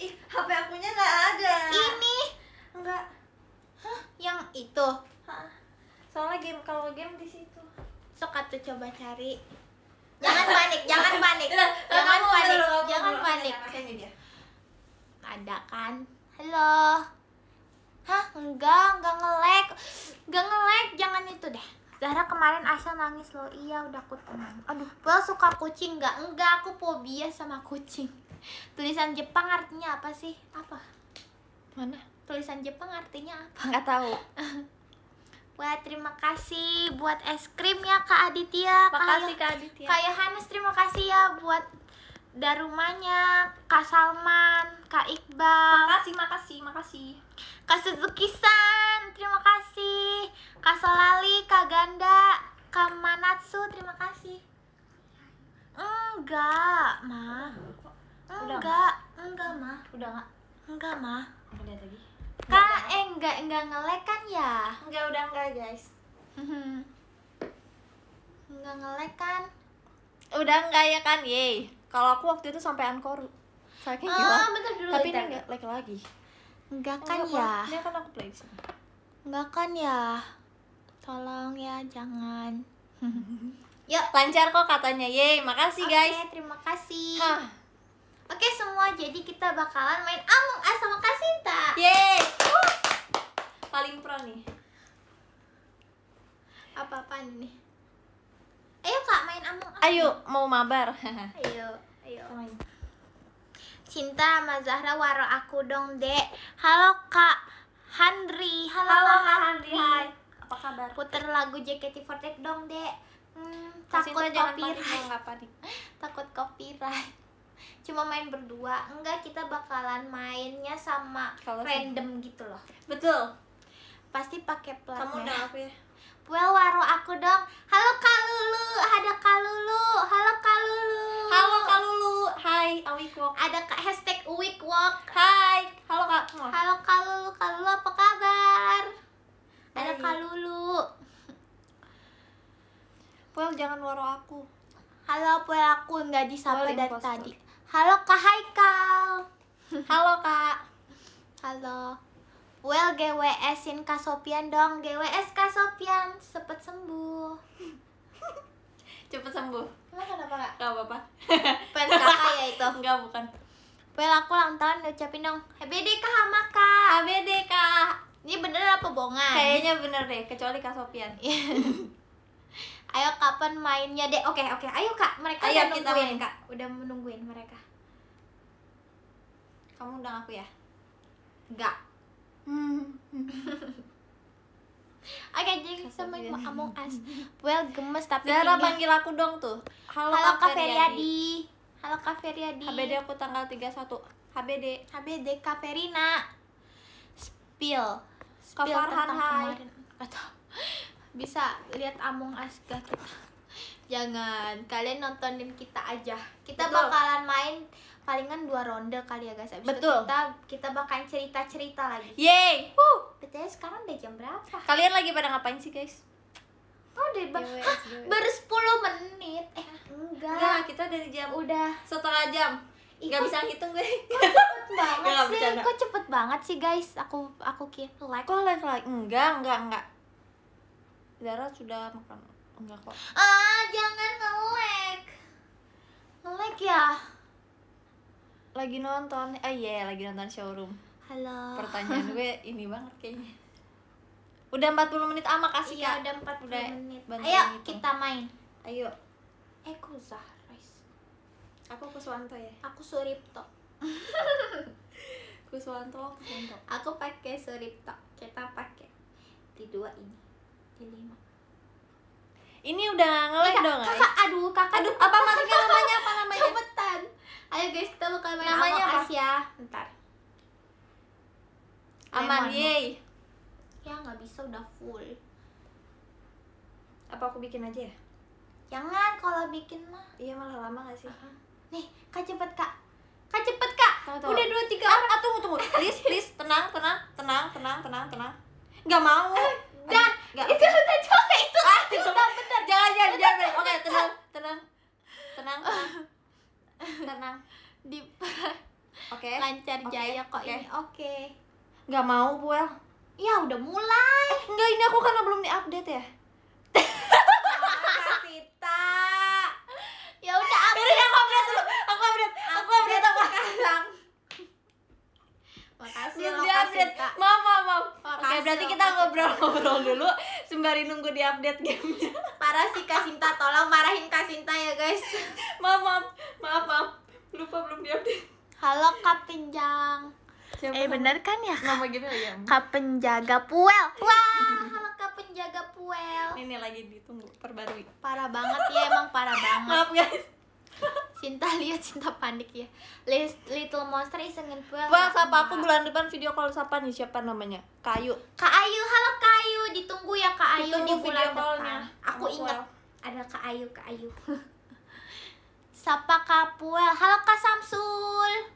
Ih, HP akunya nggak ada. Ini. Enggak. Hah? Yang itu. Hah. Soalnya game kalau game di situ. Sok atuh coba cari. Jangan panik, jangan panik. jangan panik, jangan panik. Nah, ada kan? Halo. Hah, enggak, enggak ngelek. Enggak ngelek, jangan itu deh. Zahra kemarin asal nangis loh iya udah aku tenang aduh lo suka kucing nggak enggak aku fobia sama kucing tulisan Jepang artinya apa sih apa mana tulisan Jepang artinya apa nggak tahu Wah terima kasih buat es krim ya Kak Aditya Makasih Kak Aditya Kak Yohanes terima kasih ya buat dari rumahnya Kak Salman, Kak Iqbal. Makasih, makasih, makasih. Kak Suzuki-san, terima kasih. Kak Solali, Kak Ganda, Kak Manatsu, terima kasih. Enggak, Ma. Enggak, enggak, Ma. Udah enggak? Enggak, Ma. Udah lagi. Kak, eh, enggak, enggak ngelek kan ya? Enggak, udah enggak, guys. enggak ngelek kan? Udah enggak ya kan, yey kalau aku waktu itu sampai ankor saking ah, gila bentar dulu tapi ini enggak like lagi enggak kan ya ini kan aku play disini. enggak kan ya tolong ya jangan Yuk, lancar kok katanya. yey makasih okay, guys. terima kasih. Oke okay, semua, jadi kita bakalan main Among Us sama Kasinta. yey Uh. Paling pro nih. apa apa nih? ayo kak main among ayo mau mabar ayo ayo Cinta sama Zahra waro aku dong dek halo kak Henry halo, halo kak Handri Hai. apa kabar puter lagu JKT48 dong dek hmm, takut copyright panik, takut copyright cuma main berdua enggak kita bakalan mainnya sama Kalo random sih. gitu loh betul pasti pakai plat kamu udah ya Well, waro aku dong. Halo Kak Lulu, ada Kak Lulu. Halo Kak Lulu. Halo Kak Lulu. Hai, Awik Walk. Ada Kak hashtag Week Walk. Hai. Halo Kak. Halo Kak Lulu. Kak Lulu apa kabar? Hai. Ada Kak Lulu. Well, jangan waro aku. Halo, Well aku nggak disapa well, dari tadi. Halo Kak Haikal. Halo Kak. Halo. Well GWS-in Kak Sopian dong GWS Kak Sopian Cepet sembuh Cepet sembuh Emang kenapa kak Gak apa-apa Fans kakak ya itu? Enggak bukan Well aku ulang tahun ucapin dong HBD Kak sama Kak HBD Kak Ini bener apa bohongan? Kayaknya bener deh kecuali Kak Sopian Ayo kapan mainnya deh Oke okay, oke okay. ayo Kak mereka ayo, udah kita nungguin main, Kak Udah menungguin mereka Kamu undang aku ya? Enggak Oke, jadi sama Among Us. Well, gemes tapi Zara panggil aku dong tuh. Halo, Halo Kak Feryadi. Halo Kak Feryadi. HBD aku tanggal 31. HBD. HBD Kak Ferina. Spill. Spill Kak tentang kemarin. Atau bisa lihat Among Us gak kita? Jangan, kalian nontonin kita aja. Kita Betul. bakalan main palingan dua ronde kali ya guys Abis Betul itu kita, kita bakal cerita-cerita lagi yay Huh Betulnya sekarang udah jam berapa? Kalian lagi pada ngapain sih guys? Oh, deh ber baru 10 menit Eh enggak Enggak, kita dari jam Udah Setengah jam Ih, bisa ngitung gue Kok cepet banget sih Kok cepet banget sih guys Aku aku kira like Kok like like? Enggak, enggak, enggak Dara sudah makan Enggak kok Ah, jangan nge-lag nge ya lagi nonton ah iya lagi nonton showroom halo pertanyaan gue ini banget kayaknya udah 40 menit ama ah, kasih iya, kak udah 40 udah menit ayo itu. kita main ayo eh aku Zahrais aku Kuswanto ya aku Suripto Kuswanto aku Kuswanto aku pakai Suripto kita pakai di dua ini di lima ini udah ngelag dong kakak aduh kakak aduh apa maksudnya namanya apa namanya cepetan Ayo guys, kita bakal main Namanya Among Us ya. Bentar. Aman, yey Ya nggak bisa udah full. Apa aku bikin aja ya? Jangan kalau bikin mah. Iya malah lama gak sih? Uh -huh. Nih, Kak cepet Kak. Kak cepet Kak. Tunggu, tunggu. Udah dua tiga ah, orang. Ah, tunggu tunggu. Please, please, tenang, tenang, tenang, tenang, tenang, tenang. Gak mau. Eh, Dan Aduh, itu udah coba itu. Ah, bentar, bentar. Jangan, jangan, jangan. Oke, tenang, tenang. Tenang. tenang. tenang di oke okay. lancar okay. jaya kok okay. ini oke okay. nggak mau buel? ya udah mulai eh, nggak ini aku karena belum update ya Sita ya udah update aku update dulu aku update aku update apa sekarang Makasih loh update. Maaf, maaf, maaf. Makasih, Oke, berarti kita ngobrol-ngobrol dulu sembari nunggu di update gamenya. Parah sih Kak Sinta, tolong marahin Kak Sinta ya guys. maaf, maaf, maaf, maaf. Lupa belum di update. Halo Kak Penjang. Siapa eh bener kan ya kak? Nama gitu ya? Kak penjaga puel Wah, halo kak penjaga puel Ini lagi ditunggu, perbarui Parah banget ya, emang parah banget Maaf guys Cinta lihat cinta panik ya. Little Monster is an Wah, siapa aku bulan depan video call siapa nih? Siapa namanya? Kayu. Kak Ayu, halo Kak Ayu, ditunggu ya Kak Ayu ditunggu di bulan depan. Aku ingat ada Kak Ayu, Kak Ayu. Sapa Kapuel, halo Kak Samsul.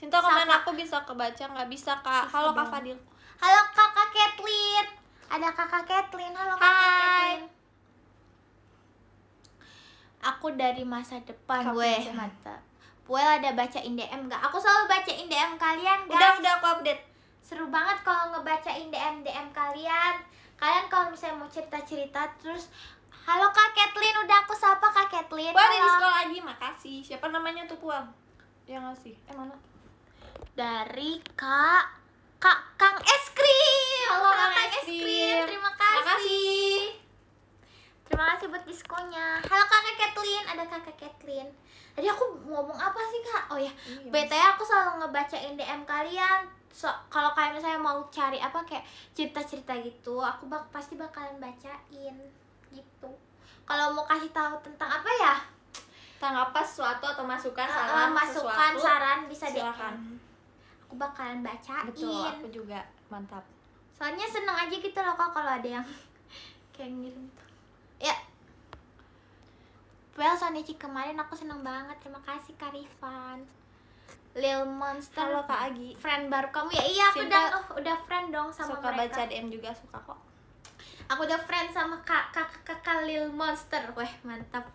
Cinta komen aku bisa kebaca nggak bisa kak. halo kak Fadil. Halo kakak Kathleen. Ada kakak Kathleen. Halo kakak Kathleen aku dari masa depan gue mantap gue ada bacain DM gak? Aku selalu bacain DM kalian guys Udah, udah aku update Seru banget kalau ngebacain DM-DM kalian Kalian kalau misalnya mau cerita-cerita terus Halo Kak Kathleen, udah aku sapa Kak Kathleen Puan di sekolah lagi, makasih Siapa namanya tuh puang yang ngasih, Eh mana? Dari Kak Kak Kang Eskrim Halo Kak Kang Eskrim, terima kasih Makasih Terima kasih buat diskonnya. Halo kakak Kathleen, ada kakak Kathleen. Tadi aku ngomong apa sih kak? Oh ya, betul iya, BTW aku selalu ngebacain DM kalian. So, kalau kalian misalnya mau cari apa kayak cerita-cerita gitu, aku bak pasti bakalan bacain gitu. Kalau mau kasih tahu tentang apa ya? tentang apa sesuatu atau masukan, uh, masukan, sesuatu, saran bisa silakan. DM. Aku bakalan bacain. Betul, aku juga mantap. Soalnya seneng aja gitu loh kak kalau ada yang kayak ngirim tuh ya well Sonichi kemarin aku seneng banget terima kasih Karifan Lil Monster Halo Kak Agi Friend baru kamu ya iya aku udah oh, udah friend dong sama suka mereka Suka baca DM juga suka kok Aku udah friend sama kak kak, kak, kak Lil Monster Weh mantap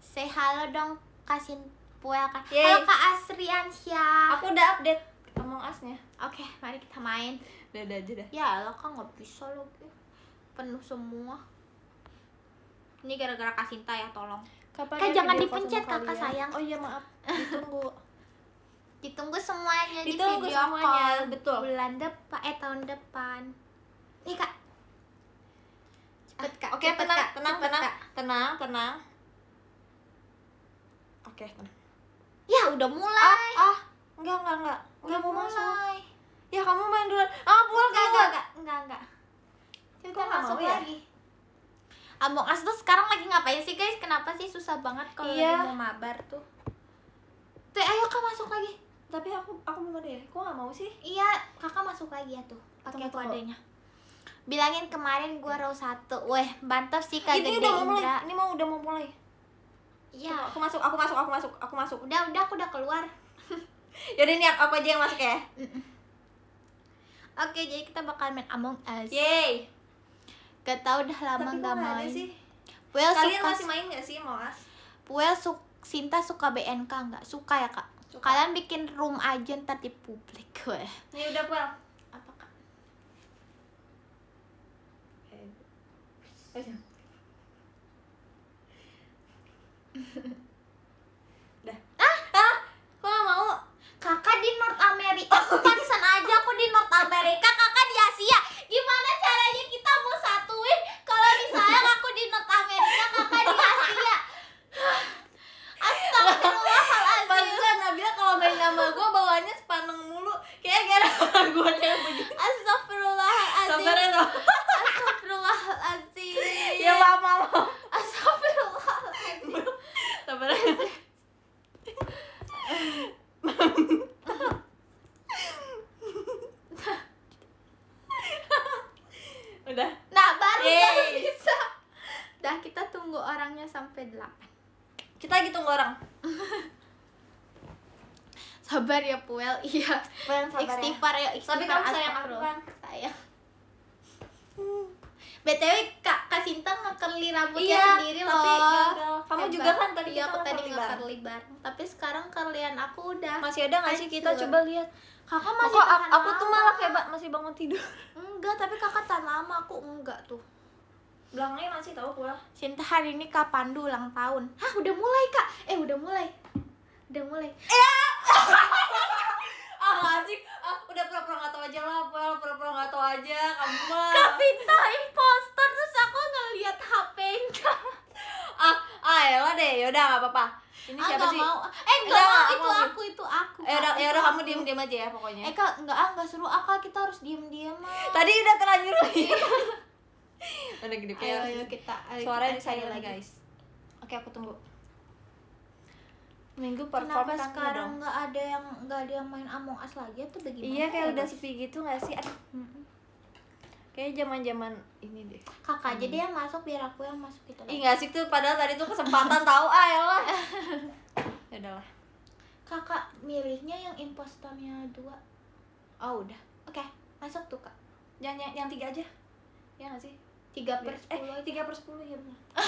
Say halo dong kasih puel kan Halo Kak Asri Ansyah Aku udah update ngomong asnya, Oke okay, mari kita main Udah, aja dah Ya lo kok gak bisa lo Penuh semua ini gara-gara Kak Sinta ya tolong Kapan kan jangan dipencet kakak sayang oh iya maaf ditunggu ditunggu semuanya ditunggu di video semuanya call. betul bulan depan eh tahun depan nih kak cepet kak oke okay, tenang, tenang tenang tenang tenang oke okay, tenang ya udah mulai ah, ah. enggak enggak enggak udah mau mulai. masuk ya kamu main dulu ah pulang enggak enggak enggak enggak enggak ya, kita masuk ya? lagi ya? Among Us tuh sekarang lagi ngapain sih guys? Kenapa sih susah banget kalau iya. mau mabar tuh? Tuh ayo kak masuk lagi. Tapi aku aku mau deh. Ya? Kok gak mau sih? Iya, kakak masuk lagi ya tuh. Pakai kodenya. Bilangin kemarin gua row satu. Weh, mantap sih kak Ini udah mau mulai. Ini mau udah mau mulai. Iya. Aku masuk, aku masuk, aku masuk, aku masuk. Udah, udah aku udah keluar. Jadi ini aku aja yang masuk ya. Oke, jadi kita bakal main Among Us. Yay! Gak tau udah lama Tapi gak main. Sih. Puel Kalian suka, masih main gak sih Moas? Puel su Sinta suka BNK nggak? Suka ya kak? Suka. Kalian bikin room aja ntar di publik gue. ya udah Puel. Apa kak? Eh, eh, ah, ah, kok gak mau? Kakak di North Amerika. Pantesan aja aku di North Amerika, kakak di Asia gimana caranya kita mau satuin kalau misalnya aku di North Amerika kakak di Asia Astagfirullahaladzim Pantesan Nabila kalau main nama gue bawaannya sepaneng mulu kayak gara gue yang begitu Astagfirullahaladzim Sabar ya Astagfirullahaladzim Ya maaf maaf Astagfirullahaladzim Sabar aja ya, hey. bisa dah kita tunggu orangnya sampai 8 kita lagi tunggu orang sabar ya Puel iya Puel ya. ya, tapi kamu sayang aku kan sayang btw kak kak Sinta ngekerli rambutnya iya, sendiri tapi ya, kamu Hebat. juga kan tadi iya, aku tadi ngekerli bareng tapi sekarang kerlian aku udah masih ada nggak sih kita coba lihat kakak masih Kok, tahan aku tuh malah kayak ba masih bangun tidur enggak tapi kakak tahan lama aku enggak tuh belakangnya masih tahu pula Cinta hari ini kak Pandu ulang tahun hah udah mulai kak eh udah mulai udah mulai eh! ah sih ah udah pura-pura nggak tau aja lah pura pura nggak tau aja kamu mah kak Vita imposter terus aku ngeliat HP-nya ah ah elah ya deh yaudah nggak apa-apa ini ah, siapa sih mau. eh enggak mau itu aku itu aku eh udah ya udah kamu diem diem aja ya pokoknya eh kak enggak enggak ah, seru akal kita harus diem diem tadi udah terlanjur iya. udah gede kayak ayo, kita ayo suaranya kita lagi guys oke aku tunggu minggu perform kenapa sekarang nggak ada yang nggak ada yang main Among Us lagi atau bagaimana iya kayak oh, udah sepi gitu nggak sih kayak zaman zaman ini deh kakak hmm. jadi yang masuk biar aku yang masuk gitu ih nggak sih tuh padahal tadi tuh kesempatan tahu ah ya lah ya udahlah kakak milihnya yang impostornya dua oh udah oke okay. masuk tuh kak yang yang, yang tiga aja ya nggak sih tiga per eh, sepuluh eh tiga per sepuluh ya benar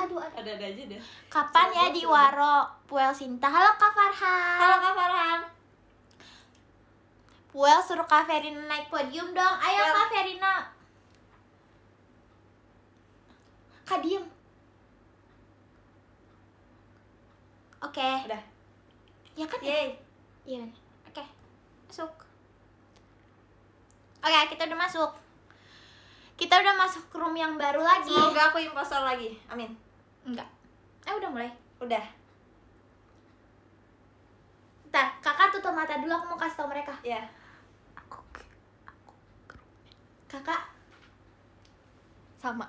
aduh, aduh ada ada aja deh kapan Sampai ya di Waro Puel Sinta halo kak Farhan halo kak Farhan Well, suruh Kak Verina naik podium dong. Ayo well. Kak Verina. Kak diem. Oke. Okay. Udah. Ya kan? ya. Iya. Oke. Okay. Masuk. Oke, okay, kita udah masuk. Kita udah masuk ke room yang baru lagi. Semoga aku impostor lagi. Amin. Enggak. Eh, udah mulai. Udah. Ntar, kakak tutup mata dulu aku mau kasih tau mereka. Iya. Yeah kakak sama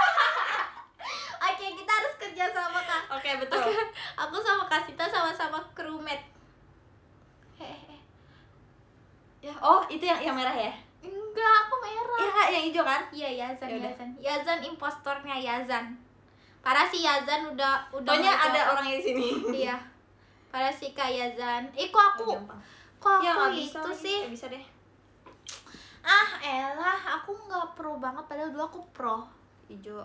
oke kita harus kerja sama kak oke okay, betul okay. aku sama kak Sita sama-sama crewmate hehehe ya oh itu yang yang merah ya enggak aku merah ya yang hijau kan iya Yazan Yaudah. Yazan Yazan impostornya Yazan parah si Yazan udah udah banyak ada orang di sini iya parah si kak Yazan eh kok aku kok ya, aku ya, itu bisa, gitu sih ya, bisa deh ah elah aku nggak pro banget padahal dulu aku pro ijo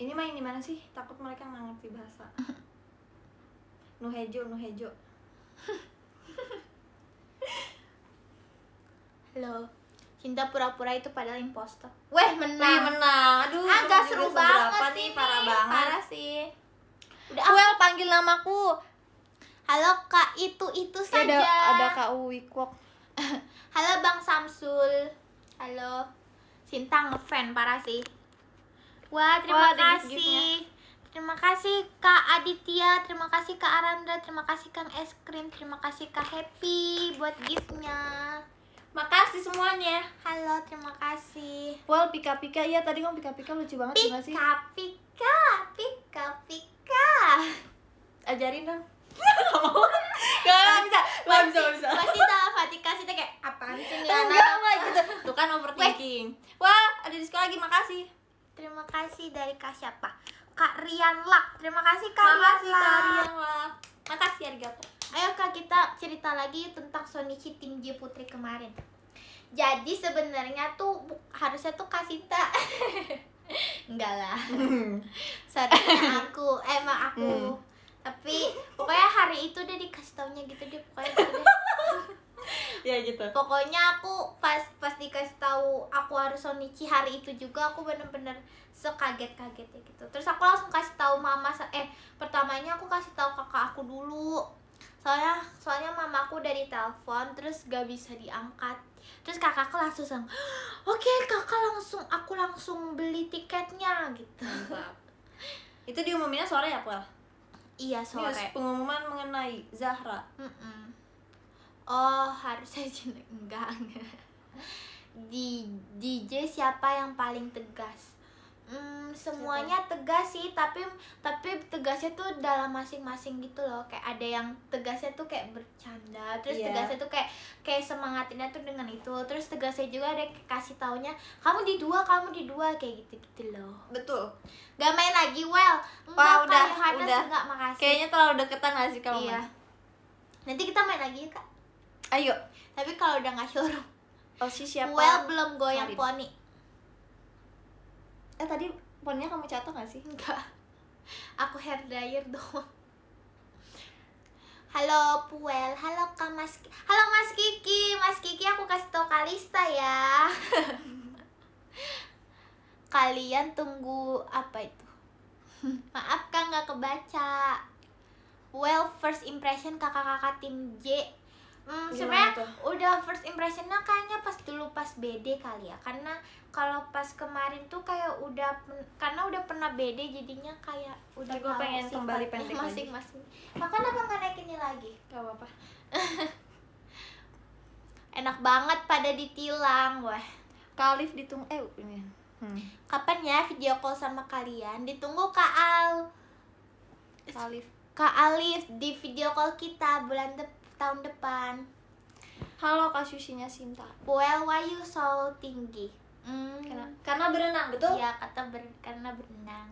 ini main di mana sih takut mereka nggak ngerti bahasa nu hejo nu hejo halo cinta pura-pura itu padahal imposter weh menang weh, menang aduh agak ah, seru banget nih parah banget parah sih udah well ah. panggil namaku halo kak itu itu saja ada ada kak kok Halo Bang Samsul. Halo. Sinta ngefan parah sih. Wah, terima Wah, kasih. Terima kasih Kak Aditya, terima kasih Kak Arandra, terima kasih Kang Es Krim, terima kasih Kak Happy buat giftnya. Makasih semuanya. Halo, terima kasih. Well, Pika Pika, iya tadi kan Pika Pika lucu banget Pika, kasih Pika Pika, Pika Pika. Ajarin dong gak mau bisa nggak bisa bisa pasti tak Fatika sih kayak apa sih gitu tuh kan overthinking wah ada diskon lagi makasih terima kasih dari kak siapa kak Rian Lak terima kasih kak Rian Lak makasih Arigato ya, ayo kak kita cerita lagi tentang Sonichi Tinggi Putri kemarin jadi sebenarnya tuh harusnya tuh Kasita enggak lah hmm. saatnya aku emang aku hmm tapi pokoknya hari itu dia dikasih taunya gitu dia pokoknya gitu deh. ya gitu pokoknya aku pas pas dikasih tahu aku harus sonichi hari itu juga aku bener-bener sekaget kaget ya gitu terus aku langsung kasih tahu mama eh pertamanya aku kasih tahu kakak aku dulu soalnya soalnya mama aku dari telepon terus gak bisa diangkat terus kakak langsung oke okay, kakak langsung aku langsung beli tiketnya gitu itu diumuminnya sore ya Pel? Iya sore. News pengumuman mengenai Zahra. Mm -mm. Oh harus saya enggak. Di DJ siapa yang paling tegas? mm, semuanya Siapa? tegas sih tapi tapi tegasnya tuh dalam masing-masing gitu loh kayak ada yang tegasnya tuh kayak bercanda terus yeah. tegasnya tuh kayak kayak semangatinnya tuh dengan itu terus tegasnya juga ada kasih taunya kamu di dua kamu di dua kayak gitu gitu loh betul gak main lagi well enggak Wah, udah kak, udah enggak makasih kayaknya terlalu deketan gak sih kalau iya. Main. nanti kita main lagi ya kak ayo tapi kalau udah nggak suruh oh si siapa well belum goyang poni eh tadi ponnya kamu catok gak sih enggak aku hair dryer doang Halo Puel, halo Kak Mas Kiki. Halo Mas Kiki, Mas Kiki aku kasih tau Kalista ya Kalian tunggu apa itu? Maaf Kak gak kebaca Well, first impression kakak-kakak tim J Hmm, sebenarnya udah first impressionnya kayaknya pas dulu pas BD kali ya karena kalau pas kemarin tuh kayak udah karena udah pernah BD jadinya kayak udah gue pengen kembali pendek masing-masing makan apa nggak naik ini lagi gak apa-apa enak banget pada ditilang wah Kalif ditung eh ini hmm. kapan ya video call sama kalian ditunggu Kak Al Kalif Kak Alif di video call kita bulan depan tahun depan. Halo Kak Susinya Sinta. Well, why you so tinggi? Hmm. Karena, karena berenang, betul? Iya, kata ber, karena berenang.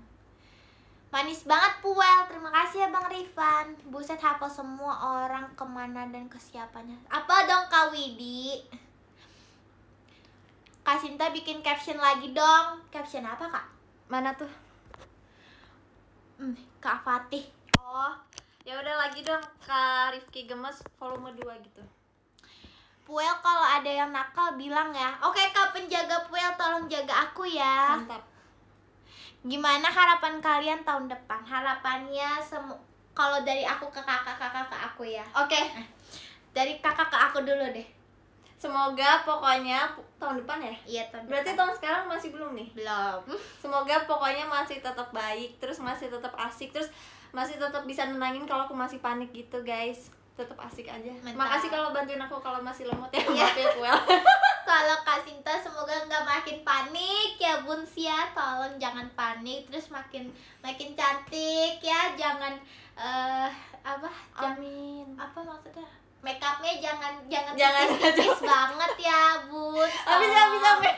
Manis banget Puel, terima kasih ya Bang Rifan Buset hafal semua orang kemana dan kesiapannya Apa dong Kak Widi? Kak Sinta bikin caption lagi dong Caption apa Kak? Mana tuh? Hmm, Kak Fatih Oh, ya udah lagi dong kak Rifki gemes volume 2 gitu Puel kalau ada yang nakal bilang ya oke okay, kak penjaga Puel tolong jaga aku ya mantap gimana harapan kalian tahun depan harapannya semu kalau dari aku ke kakak kakak ke aku ya oke okay. dari kakak ke aku dulu deh Semoga pokoknya tahun depan ya? Iya tahun Berarti tahun sekarang masih belum nih? Belum Semoga pokoknya masih tetap baik Terus masih tetap asik Terus masih tetap bisa nenangin kalau aku masih panik gitu guys tetap asik aja Mantap. makasih kalau bantuin aku kalau masih lemot ya iya. maaf ya well kalau Kak Sinta semoga nggak makin panik ya Bun ya tolong jangan panik terus makin makin cantik ya jangan uh, apa amin apa maksudnya make upnya jangan jangan jangan tipis banget ya bun habis habis habis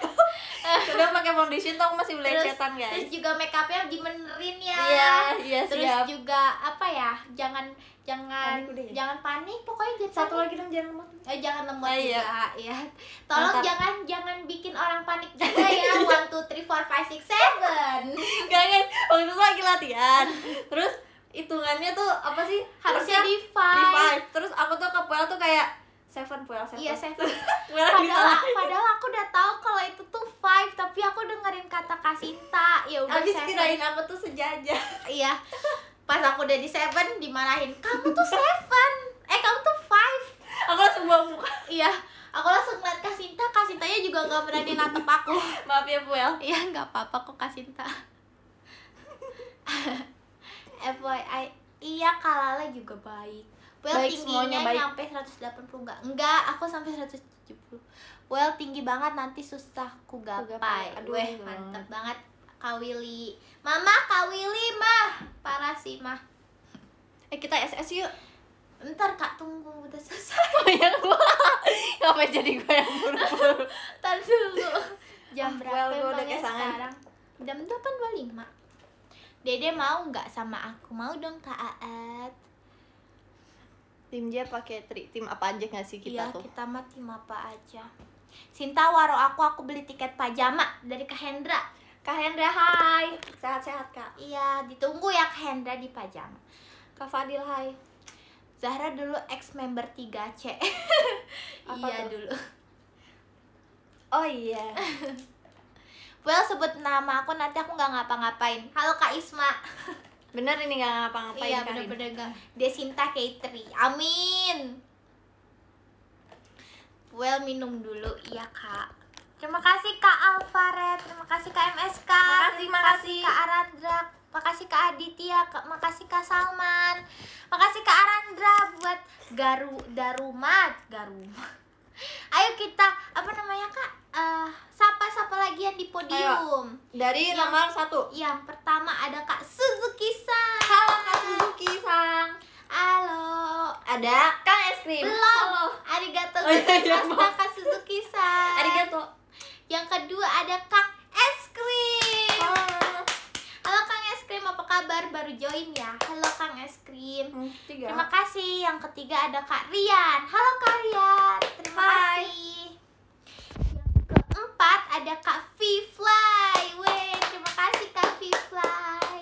sudah pakai foundation tuh aku masih belajar guys terus juga make upnya dimenerin ya iya iya terus siap. juga apa ya jangan jangan panik ya? jangan panik pokoknya jangan satu panik. lagi dong jangan lemot eh, jangan lemot iya. iya. juga iya. ya tolong Mantap. jangan jangan bikin orang panik juga ya one two three four five six seven gak kan waktu itu lagi latihan terus hitungannya tuh apa sih harusnya di five. terus aku tuh ke Puel tuh kayak seven Puel seven iya seven padahal padahal aku udah tahu kalau itu tuh five tapi aku dengerin kata kasinta ya udah seven kirain aku tuh sejajar iya pas aku udah di seven dimarahin kamu tuh seven eh kamu tuh five aku langsung buang muka iya aku langsung ngeliat kasinta kasintanya juga nggak berani natap aku maaf ya Puel iya nggak apa-apa kok kasinta FYI iya Kalala juga baik Well baik, tingginya baik. nyampe 180 enggak? Enggak, aku sampai 170. Well tinggi banget nanti susah ku gapai. Aduh, Weh, mantap banget Kawili. Mama Kawili mah parah sih mah. Eh kita SS yuk. Ntar Kak tunggu udah selesai. Oh, iya, yang gua. jadi gue yang buru-buru? Ntar dulu. Ah, Jam berapa well, emangnya sekarang? Jam 8.25. Dede mau nggak sama aku? Mau dong Kak Aat. Tim J pakai tri tim apa aja nggak sih kita iya, tuh? kita mah tim apa aja. Sinta waro aku aku beli tiket pajama dari Kak Hendra. Kak Hendra hai. Sehat-sehat Kak. Iya, ditunggu ya Kak Hendra di pajama. Kak Fadil hai. Zahra dulu ex member 3C. iya dulu. Oh iya. Well sebut nama aku nanti aku nggak ngapa-ngapain. Halo Kak Isma. bener ini nggak ngapa-ngapain iya, bener-bener gak. Desinta Katri. Amin. Well minum dulu iya Kak. Terima kasih Kak Alfaret, terima kasih Kak MSK, makasih, terima kasih Kak Arandra, terima kasih Kak Aditya, terima kasih Kak Salman, terima kasih Kak Arandra buat Garu Darumat, garum ayo kita apa namanya kak uh, eh, sapa sapa lagi yang di podium ayo, dari yang, nomor satu yang pertama ada kak Suzuki Sang halo kak Suzuki Sang halo ada kang es krim halo arigato oh, iya, iya, kak Suzuki Sang arigato yang kedua ada kak kabar baru join ya? Halo Kang Es Krim. Hmm, terima kasih. Yang ketiga ada Kak Rian. Halo Kak Rian. Terima Hai. kasih. Yang keempat ada Kak Vfly, Weh, terima kasih Kak Vfly.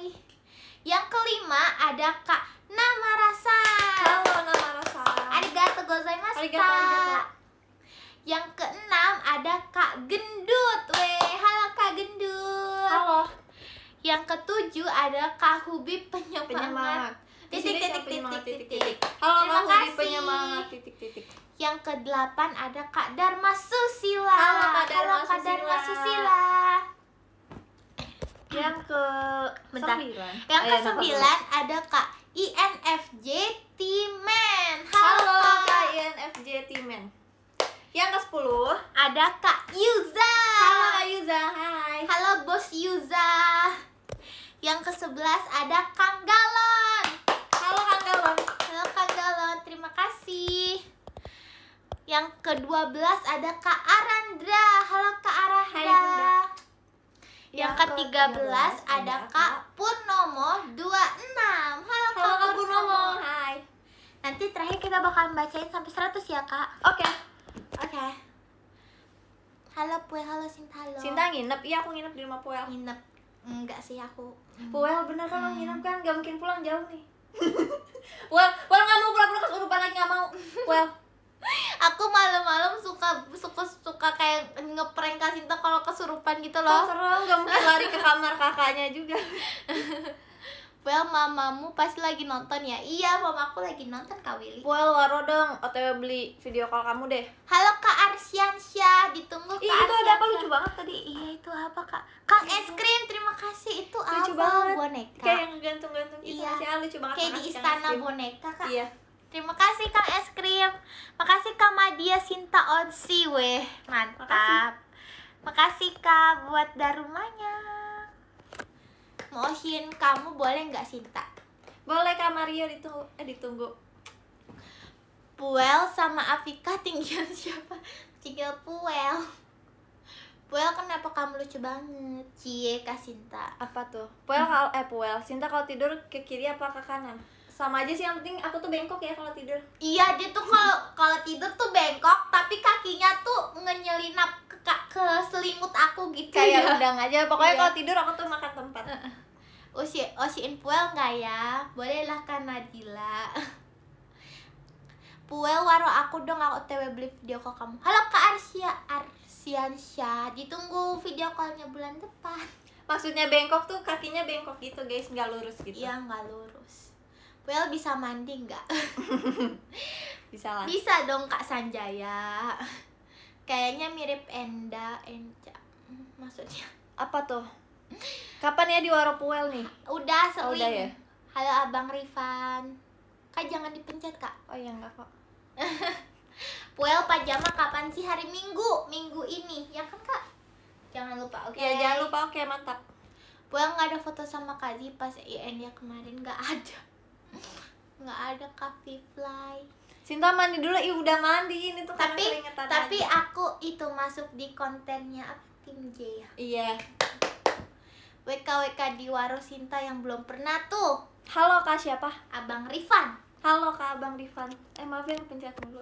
Yang kelima ada Kak Nama Rasa. Halo Nama Rasa. Arigato gozaimasu. Arigato, arigato. Yang keenam ada Kak Gendut. Weh, halo Kak Gendut. Halo. Yang ketujuh ada Kak Hubi penyemangat. penyemangat. Titik, titik, titik, titik, titik, Halo Terima Kak Hubi kasih. penyemangat, titik, titik. Yang kedelapan ada Kak Dharma Susila. Halo Kak Dharma, Halo, Kak Dharma Susila. Susila yang ke bentar sembilan. yang oh, ke iya, sembilan ada kak INFJ Timen halo, halo kak INFJ Timen yang ke sepuluh ada kak Yuza halo kak Yuza hai halo bos Yuza yang ke-11 ada Kang Galon. Halo Kang Galon. Halo Kang Galon, terima kasih. Yang ke-12 ada Kak Arandra. Halo Kak Arandra. Yang, ke-13 ada Kak Purnomo 26. Halo, Halo Kak, Purnomo. Hai. Nanti terakhir kita bakal bacain sampai 100 ya, Kak. Oke. Okay. Oke. Okay. Halo Pue, halo Sinta, halo. Sinta nginep, iya aku nginep di rumah Pue. Nginep enggak sih aku hmm. well bener kan hmm. nginep kan gak mungkin pulang jauh nih well well nggak mau pulang pulang kesurupan lagi nggak mau well aku malam-malam suka suka suka kayak ngeprank kasinta kalau kesurupan gitu loh seru gak mungkin lari ke kamar kakaknya juga Well, mamamu pasti lagi nonton ya? Iya, mamaku lagi nonton, Kak Willy. Well, waro dong, otw beli video call kamu deh. Halo Kak Arsyansyah, ditunggu Kak Ih, itu ada apa lucu banget tadi? Iya, itu apa, Kak? kak es krim, terima kasih. Itu lucu apa? Banget. Boneka. Kayak yang gantung-gantung gitu. Iya. Asia, lucu banget. Kayak di istana boneka, Kak. Iya. Terima kasih Kang Es Krim. Makasih Kak Madia Sinta Onsi weh. Mantap. Makasih, Makasih Kak buat darumanya. Mohin kamu boleh nggak Sinta boleh Kak Mario ditunggu eh, ditunggu Puel sama Afika tinggian siapa tinggal Puel Puel kenapa kamu lucu banget cie Kak Sinta apa tuh Puel kalau eh Puel Sinta kalau tidur ke kiri apa ke kanan sama aja sih yang penting aku tuh bengkok ya kalau tidur iya dia tuh kalau kalau tidur tuh bengkok tapi kakinya tuh ngenyelinap ke, ke selimut aku gitu kayak ya. udang aja pokoknya iya. kalau tidur aku tuh makan tempat Usi Usiin Puel nggak ya? Bolehlah kan Nadila Puel waro aku dong aku tw beli video call kamu Halo Kak Arsia Arsyansyah Ditunggu video callnya bulan depan Maksudnya bengkok tuh kakinya bengkok gitu guys nggak lurus gitu Iya nggak lurus Puel bisa mandi nggak? bisa lah Bisa dong Kak Sanjaya Kayaknya mirip Enda Enca hmm, Maksudnya Apa tuh? Kapan ya di Waropuel nih? Udah sering. Oh, udah ya? Halo Abang Rifan. Kak jangan dipencet, Kak. Oh iya enggak kok. Puel pajama kapan sih? Hari Minggu, Minggu ini. Ya kan, Kak? Jangan lupa, oke. Okay? Ya, jangan lupa, oke, okay, mantap. Puel nggak ada foto sama Kak Zee pas IN ya kemarin nggak ada. Nggak ada Kak Fly. Sinta mandi dulu, ih udah mandi ini tuh tapi, tapi aku itu masuk di kontennya apa tim J ya? Iya. WKWK di Waro Sinta yang belum pernah tuh. Halo Kak siapa? Abang Rifan. Halo Kak Abang Rifan. Eh maaf ya pencet dulu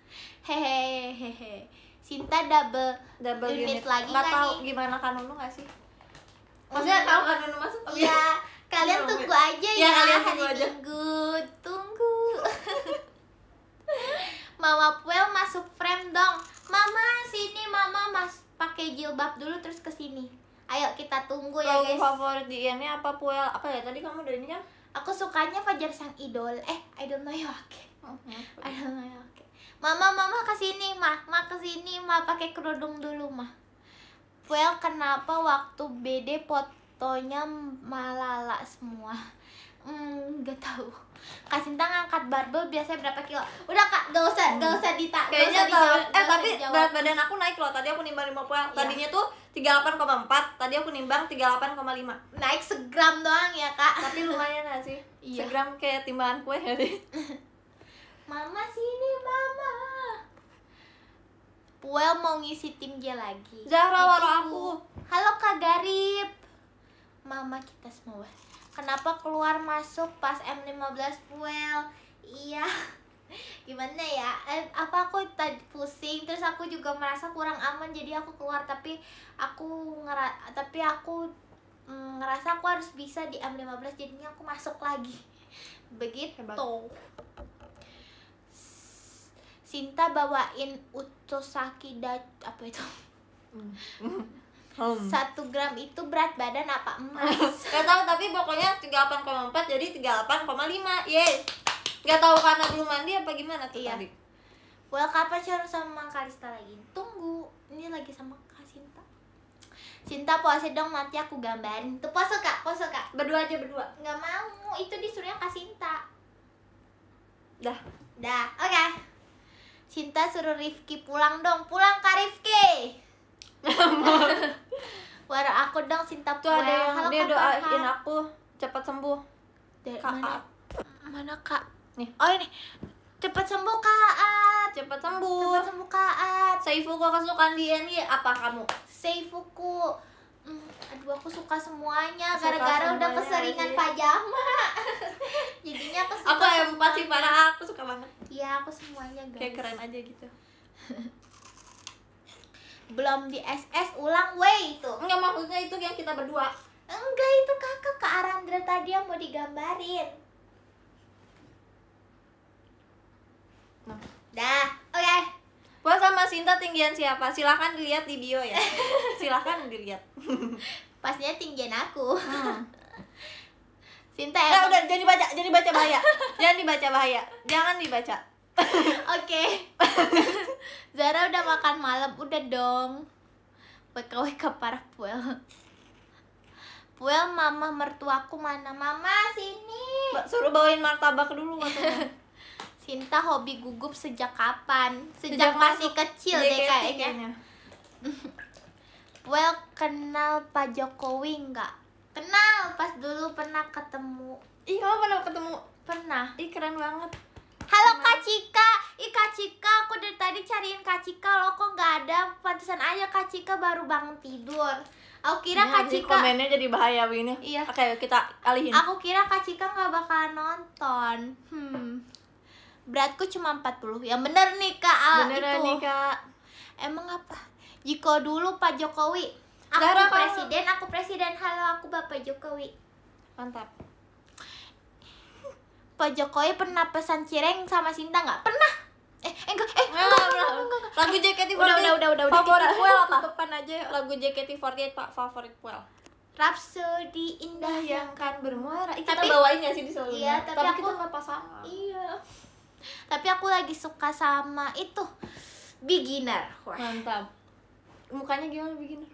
Hehehe. Sinta double double unit, unit. lagi gak tahu gimana kan Nunu gak sih? Mm. Maksudnya tahu kan Nunu masuk? Iya. iya. Kalian tunggu aja ya, ya kalian hari tunggu aja. Minggu. Tunggu. Mama Puel masuk frame dong. Mama sini Mama mas pakai jilbab dulu terus ke sini ayo kita tunggu ya guys favorit di ini apa puel apa ya tadi kamu dari ini kan aku sukanya Fajar Sang Idol eh I don't know ya oke okay. Hmm, I don't know ya oke okay. mama mama kesini ma ke kesini ma pakai kerudung dulu ma puel kenapa waktu BD fotonya malala semua hmm nggak tahu Kasinta tangan ngangkat barbel biasanya berapa kilo? Udah kak, gak usah, hmm. gak usah dita Kayaknya usah dijawab, Eh tapi berat badan aku naik loh, tadi aku nimbang 50 yeah. Tadinya tuh 38,4, tadi aku nimbang 38,5 Naik segram doang ya kak Tapi lumayan gak sih? Iya. Segram kayak timbangan kue ya mama sini mama Puel mau ngisi tim dia lagi Zahra waro aku Halo kak Garib Mama kita semua Kenapa keluar masuk pas M15 well, Iya. Gimana ya? Eh, apa aku tadi pusing terus aku juga merasa kurang aman jadi aku keluar tapi aku ngera tapi aku mm, ngerasa aku harus bisa di M15 jadinya aku masuk lagi. Begitu. Sinta bawain Utosaki da apa itu? Hmm. hmm. satu gram itu berat badan apa emas gak tahu tapi pokoknya 38,4 jadi 38,5 ye gak tahu karena belum mandi apa gimana tuh iya. tadi well kapan sih harus sama Karista Kalista lagi tunggu ini lagi sama Kak Cinta puasa dong nanti aku gambarin tuh puasa kak puasa kak berdua aja berdua nggak mau itu disuruhnya Kak Sinta dah dah oke okay. Cinta suruh Rifki pulang dong pulang Kak Rifki Wara aku dong Sinta Tuh ada yang Halo, dia doain aku cepat sembuh. Dari kakak. Mana? Mana kak? Nih. Oh ini. Cepat sembuh kak. Cepat sembuh. Cepat sembuh kak. Seifuku kesukaan dia nih apa kamu? Seifuku. Hmm, aduh aku suka semuanya gara-gara udah keseringan iya. pajama jadinya aku suka aku empat sih parah aku suka banget iya aku semuanya guys kayak keren aja gitu belum di SS ulang way itu enggak maksudnya itu yang kita berdua enggak itu kakak ke Arandra tadi yang mau digambarin nah. dah oke okay. Puas sama Sinta tinggian siapa? Silahkan dilihat di bio ya Silahkan dilihat Pastinya tinggian aku hmm. Sinta ya. Eh, udah jadi baca, jadi baca bahaya. Jangan dibaca bahaya. Jangan dibaca. Oke. Zara udah makan malam, udah dong. WKWK parah Puel. Puel mama mertuaku mana? Mama sini. Ba suruh bawain martabak dulu katanya. Sinta hobi gugup sejak kapan? Sejak, sejak masih kecil deh ya, kayaknya. Puel kenal Pak Jokowi nggak? Kenal, pas dulu pernah ketemu. Iya pernah ketemu? Pernah. Ih, keren banget. Halo Kak Cika, ih Kak Cika, aku dari tadi cariin Kak Cika loh, kok nggak ada? Pantesan aja Kak Cika baru bangun tidur. Aku kira ya, Kak Cika komennya jadi bahaya begini. Iya. Oke, kita alihin. Aku kira Kak Cika nggak bakal nonton. Hmm. Beratku cuma 40. Yang bener nih Kak. Ah, bener itu. nih Kak. Emang apa? Jiko dulu Pak Jokowi. Aku Darah, presiden, aku presiden. Halo, aku Bapak Jokowi. Mantap. Pak Jokowi pernah pesan cireng sama Sinta nggak? Pernah. Eh, eh enggak, eh, enggak, enggak, enggak, enggak, enggak. Lagu JKT48 udah, udah, udah, udah, udah. Favorit Puel apa? Tutupan aja lagu JKT48 Pak favorit Puel. Rhapsody indah yang kan, kan bermuara. eh, kita bawain ya sih di selalu. Iya, tapi, tapi aku, kita nggak pasangan. Iya. Tapi aku lagi suka sama itu beginner. Wah. Mantap. Mukanya gimana beginner?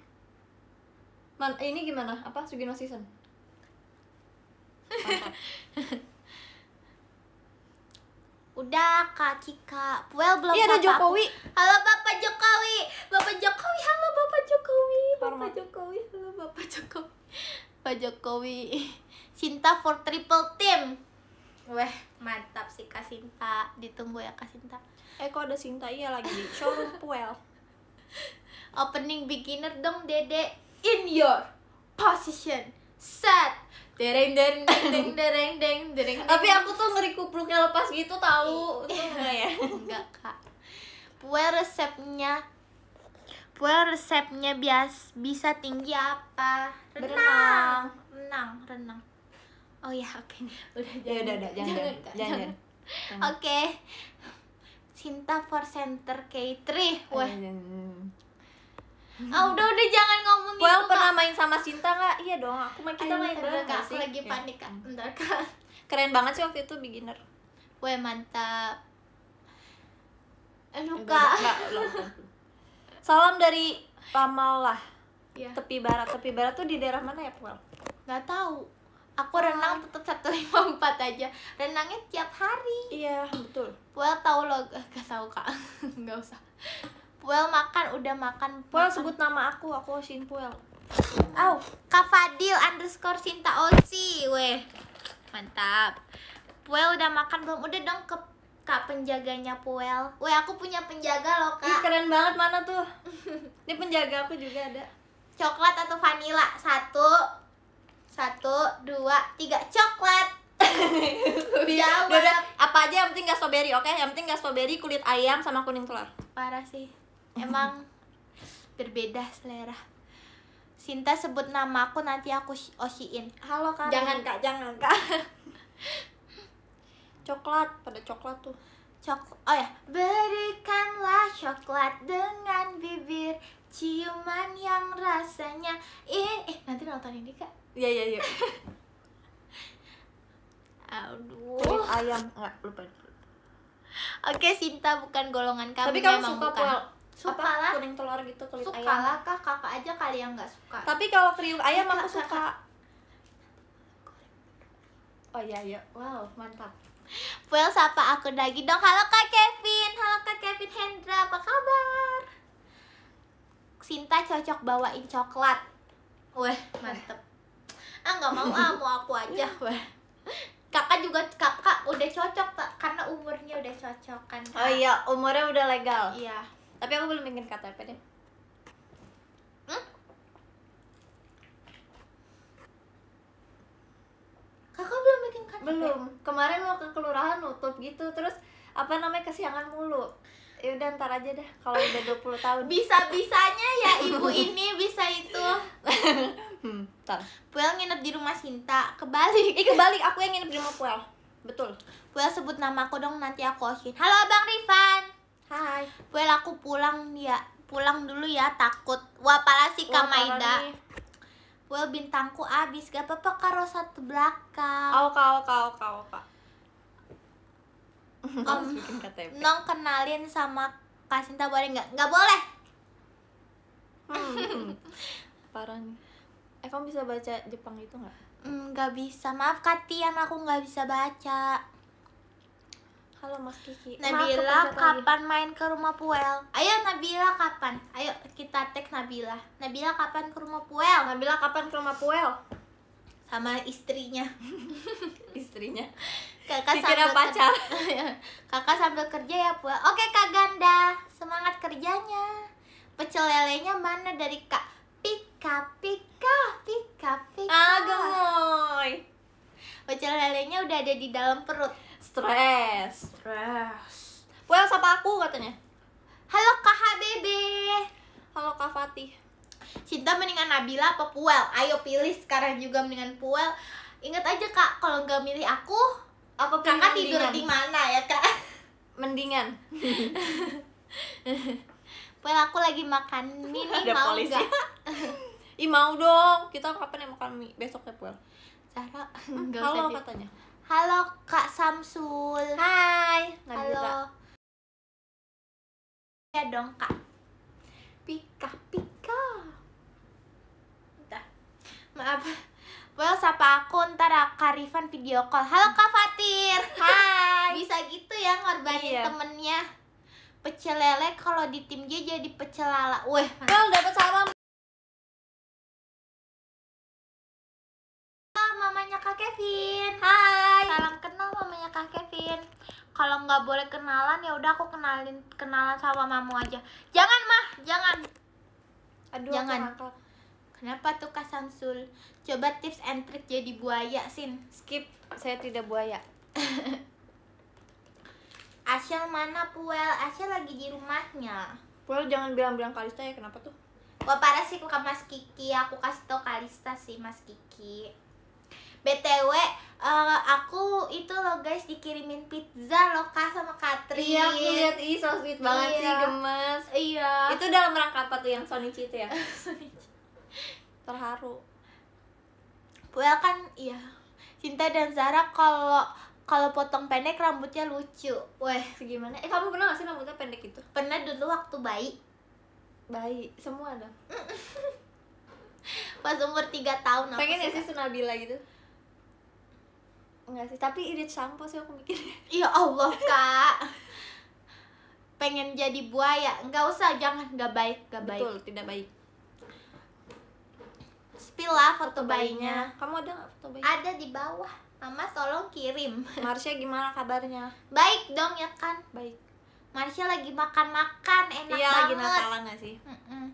Man, ini gimana? Apa Sugino season? Udah Kak Cika. Well belum Iya ada Jokowi. Halo Bapak Jokowi. Bapak Jokowi. Halo Bapak Jokowi. Bapak Jokowi. Halo Bapak Jokowi. bapak Jokowi. cinta for triple team. Weh, mantap sih Kak cinta Ditunggu ya Kak cinta Eh kok ada cinta iya lagi showroom well Opening beginner dong, Dede. In your position. Set dereng dereng dereng dereng dereng dereng tapi aku tuh ngeri kupluknya lepas gitu tahu itu iya. enggak ya enggak kak kue resepnya kue resepnya bias bisa tinggi apa renang renang renang oh ya oke udah ya jangan, udah udah jangan jangan, jangan. oke Cinta for Center K3 Wah ah udah udah jangan ngomongin well, itu, pernah kak. main sama Cinta nggak iya dong aku main kita Ayo, main bareng kak aku lagi iya. panik kak bentar kak keren banget sih waktu itu beginner Wah mantap Anu kak Salam dari Pamalah ya. Tepi barat Tepi barat tuh di daerah mana ya Puel? Gak tahu Aku ah. renang tetap 154 aja Renangnya tiap hari Iya betul Puel tahu loh, eh, Gak tahu kak Gak usah Puel makan udah makan. Puel makan. sebut nama aku, aku Osin Puel. Au, Kak underscore Sinta Osi, weh. Mantap. Puel udah makan belum? Udah dong ke Kak penjaganya Puel. Weh, aku punya penjaga loh, Kak. Ih, keren banget mana tuh? Ini penjaga aku juga ada. Coklat atau vanila? Satu. Satu, dua, tiga. Coklat. Iya, Jauh. Apa aja yang penting gak strawberry, oke? Okay? Yang penting gak strawberry, kulit ayam sama kuning telur. Parah sih emang berbeda selera Sinta sebut nama aku nanti aku osiin halo kak jangan kak jangan kak coklat pada coklat tuh cok oh ya berikanlah coklat dengan bibir ciuman yang rasanya eh, eh nanti nonton ini kak iya iya iya aduh ayam nggak lupa Oke Sinta bukan golongan kamu tapi kamu suka suka lah kuning telur gitu kulit suka ayam lah kak kakak aja kali yang nggak suka tapi kalau kriuk ayam aku suka kakak. oh iya iya wow mantap Well, sapa aku lagi dong. Halo Kak Kevin, halo Kak Kevin Hendra, apa kabar? Sinta cocok bawain coklat. Weh, mantep. Ah, nggak mau ah, mau aku aja. Weh. Kakak juga kakak udah cocok karena umurnya udah cocok kan. Kak? Oh iya, umurnya udah legal. Iya tapi aku belum bikin KTP deh kakak belum bikin KTP belum kemarin mau ke kelurahan nutup gitu terus apa namanya kesiangan mulu Yaudah ntar aja deh kalau udah 20 tahun Bisa-bisanya ya ibu ini bisa itu hmm, Ntar Puel nginep di rumah Sinta Kebalik Ih kebalik, aku yang nginep di rumah Puel Betul Puel sebut nama aku dong nanti aku osin Halo Abang Rifan Hai. Well aku pulang ya, pulang dulu ya takut. Kak Kamaida. Well bintangku habis, gak apa-apa karo satu belakang. Au kau kau kau kak. Om, nong kenalin sama Sinta boleh nggak? Nggak boleh. Hmm. Parah nih. Eh kamu bisa baca Jepang itu nggak? Nggak mm, bisa. Maaf Katian, aku nggak bisa baca. Halo Mas Kiki. Nabila Maaf, kapan lagi. main ke rumah Puel? Ayo Nabila kapan? Ayo kita tag Nabila. Nabila kapan ke rumah Puel? Nabila kapan ke rumah Puel? Sama istrinya. istrinya. Kakak sambil pacar. Kakak sambil kerja ya Puel. Oke Kak Ganda, semangat kerjanya. Pecel lelenya mana dari Kak? Pika pika pika pika. Ah gemoy. Pecel lelenya udah ada di dalam perut stres stres well sama aku katanya halo kak HBB halo kak Fatih cinta mendingan Nabila apa Puel ayo pilih sekarang juga mendingan Puel ingat aja kak kalau nggak milih aku aku kakak tidur di mana ya kak mendingan Puel aku lagi makan mie nih mau nggak Ih mau dong, kita kapan yang makan mie? Besok ya Puel Cara, hmm, halo katanya Halo Kak Samsul. Hai. Halo. Ya dong Kak. Pika pika. Udah. Maaf. Well, sapa aku ntar Karifan video call. Halo Kak Fatir. Hai. Bisa gitu ya ngorbanin iya. temennya. Pecel lele kalau di tim dia jadi pecel lala. Weh. Well, dapat salam. kalau nggak boleh kenalan ya udah aku kenalin kenalan sama mamu aja jangan mah jangan aduh jangan kenapa tuh kak Samsul coba tips and trick jadi buaya sin skip saya tidak buaya Asal mana Puel? Asal lagi di rumahnya Puel jangan bilang-bilang Kalista ya, kenapa tuh? Wah parah sih ke Mas Kiki, aku kasih tau Kalista sih Mas Kiki BTW, uh, aku itu loh guys dikirimin pizza loh kak sama Katri iya aku lihat ih so sweet banget sih iya. gemes iya itu dalam rangka apa tuh yang Sony itu ya terharu well kan iya Cinta dan Zara kalau kalau potong pendek rambutnya lucu Weh, gimana? Eh, kamu pernah gak sih rambutnya pendek gitu? Pernah dulu waktu bayi Bayi, semua dong Pas umur tiga tahun Pengen ya sih Sunabila gitu? enggak sih tapi irit sampo sih aku mikirnya iya Allah kak pengen jadi buaya nggak usah jangan nggak baik nggak baik betul tidak baik spill lah foto, foto bayinya. bayinya kamu ada nggak foto bayinya ada di bawah mama tolong kirim Marsha gimana kabarnya baik dong ya kan baik Marsha lagi makan-makan enak iya, banget lagi natalan gak sih mm -mm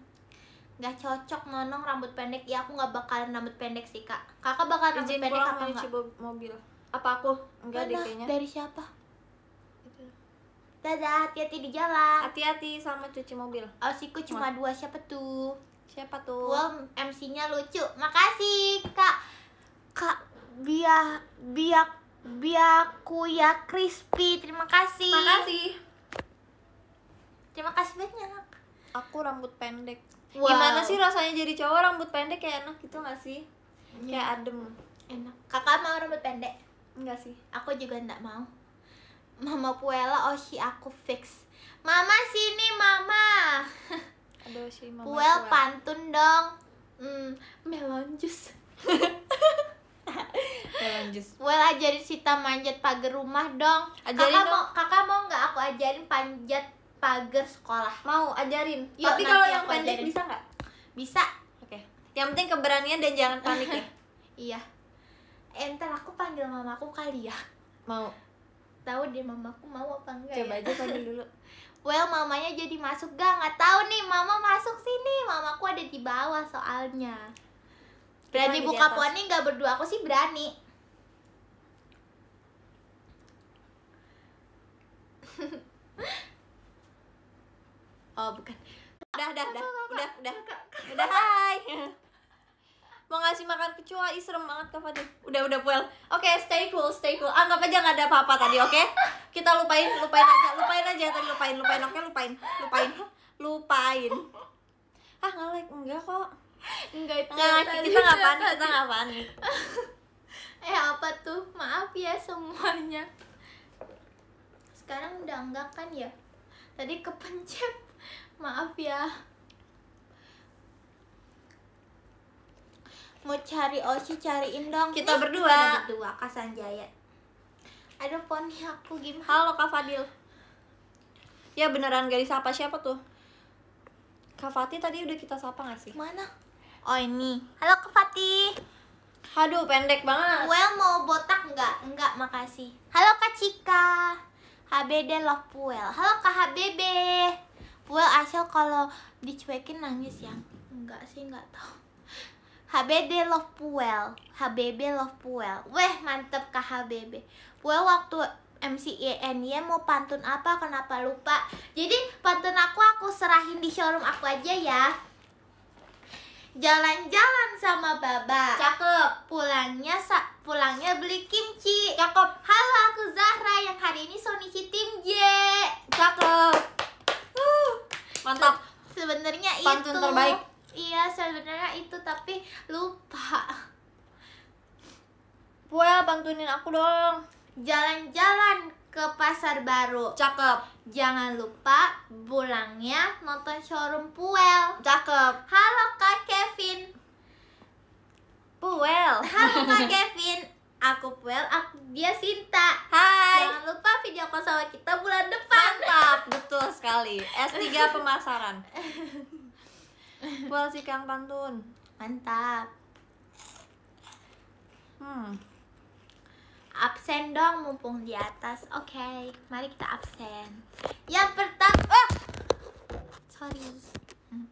nggak cocok nonong rambut pendek ya aku nggak bakalan rambut pendek sih kak kakak bakal rambut Izin pendek apa enggak mobil apa aku enggak Mana? deh kayaknya dari siapa dadah hati-hati di jalan hati-hati sama cuci mobil osiku cuma dua siapa tuh siapa tuh gua MC-nya lucu makasih kak kak biak biak biaku ya crispy terima kasih makasih terima kasih banyak aku rambut pendek wow. gimana sih rasanya jadi cowok rambut pendek kayak enak gitu gak sih hmm. kayak iya. adem enak kakak mau rambut pendek Enggak sih. Aku juga enggak mau. Mama Puela Oshi oh, aku fix. Mama sini Mama. Aduh si Mama. Puel, pantun dong. Hmm, melon jus. Well ajarin Sita manjat pagar rumah dong. Ajarin kakak dong. mau kakak mau nggak aku ajarin panjat pagar sekolah? Mau ajarin. Yuk, Tapi kalau yang pendek bisa nggak? Bisa. Oke. Okay. Yang penting keberanian dan jangan panik ya. iya. Entar eh, aku panggil mamaku kali ya mau tahu deh mamaku mau apa enggak coba ya? aja panggil dulu well mamanya jadi masuk gak nggak tahu nih mama masuk sini mamaku ada di bawah soalnya berani buka poni nggak berdua aku sih berani oh bukan udah udah udah udah udah udah hai mau ngasih makan kecoa Ih, serem banget Kak Fadil udah udah puel, oke okay, stay cool stay cool anggap aja nggak ada apa-apa tadi oke okay? kita lupain lupain aja lupain aja tadi lupain lupain oke okay? lupain lupain lupain ah ngelag enggak kok enggak itu tadi kita nggak panik kita nggak panik eh apa tuh maaf ya semuanya sekarang udah enggak kan ya tadi kepencet maaf ya mau cari Oshi cariin dong kita Nih, berdua kita berdua Kak Sanjaya ada ponnya aku gimana halo Kak Fadil ya beneran gak disapa siapa tuh Kak Fatih tadi udah kita sapa gak sih? Mana? Oh ini Halo Kak Fatih Aduh pendek banget Well mau botak nggak? nggak makasih Halo Kak Cika HBD love Puel Halo Kak HBB Puel asal kalau dicuekin nangis ya? Enggak sih, enggak tau HBD Love Puel HBB Love Puel Weh mantep kak HBB Puel waktu MCEN ya mau pantun apa kenapa lupa Jadi pantun aku aku serahin di showroom aku aja ya Jalan-jalan sama Baba Cakep Pulangnya pulangnya beli kimchi Cakep Halo aku Zahra yang hari ini Sony Tim J Cakep uh. Mantap Sebenarnya itu Pantun terbaik iya sebenarnya itu tapi lupa Buel bantuin aku dong jalan-jalan ke pasar baru cakep jangan lupa pulangnya nonton showroom Puel cakep halo kak Kevin Puel halo kak Kevin aku Puel aku dia Sinta hai jangan lupa video call kita bulan depan mantap betul sekali S3 pemasaran Well si Kang Pantun. Mantap. Hmm. Absen dong mumpung di atas. Oke, okay. mari kita absen. Yang pertama, oh! sorry. Hmm.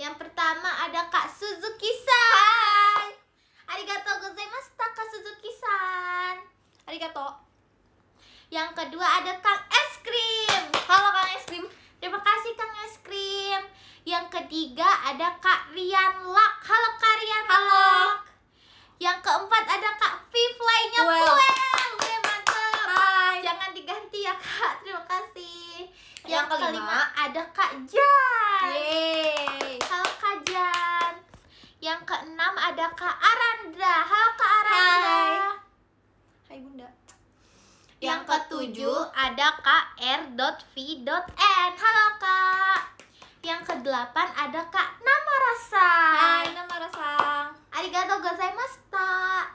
Yang pertama ada Kak Suzuki-san. Arigato gozaimasu Kak Suzuki-san. Arigato Yang kedua ada Kang Es Krim. Halo Kang Es Krim. Terima kasih Kang Es Krim. Yang ketiga ada Kak Rian Lak. Halo Kak Rian Halo. Lak. Yang keempat ada Kak Vivlay-nya well. Puel. Jangan diganti ya Kak. Terima kasih. Yang, yang kelima. kelima ada Kak Jan. Yeay. Halo Kak Jan. Yang keenam ada Kak Aranda. Halo Kak Aranda. Hai. Hai Bunda. Yang ketujuh ada Kak R.V.N. Halo Kak. Yang kedelapan ada Kak Nama Rasa. Hai Nama Rasa. Arigato gozaimashita.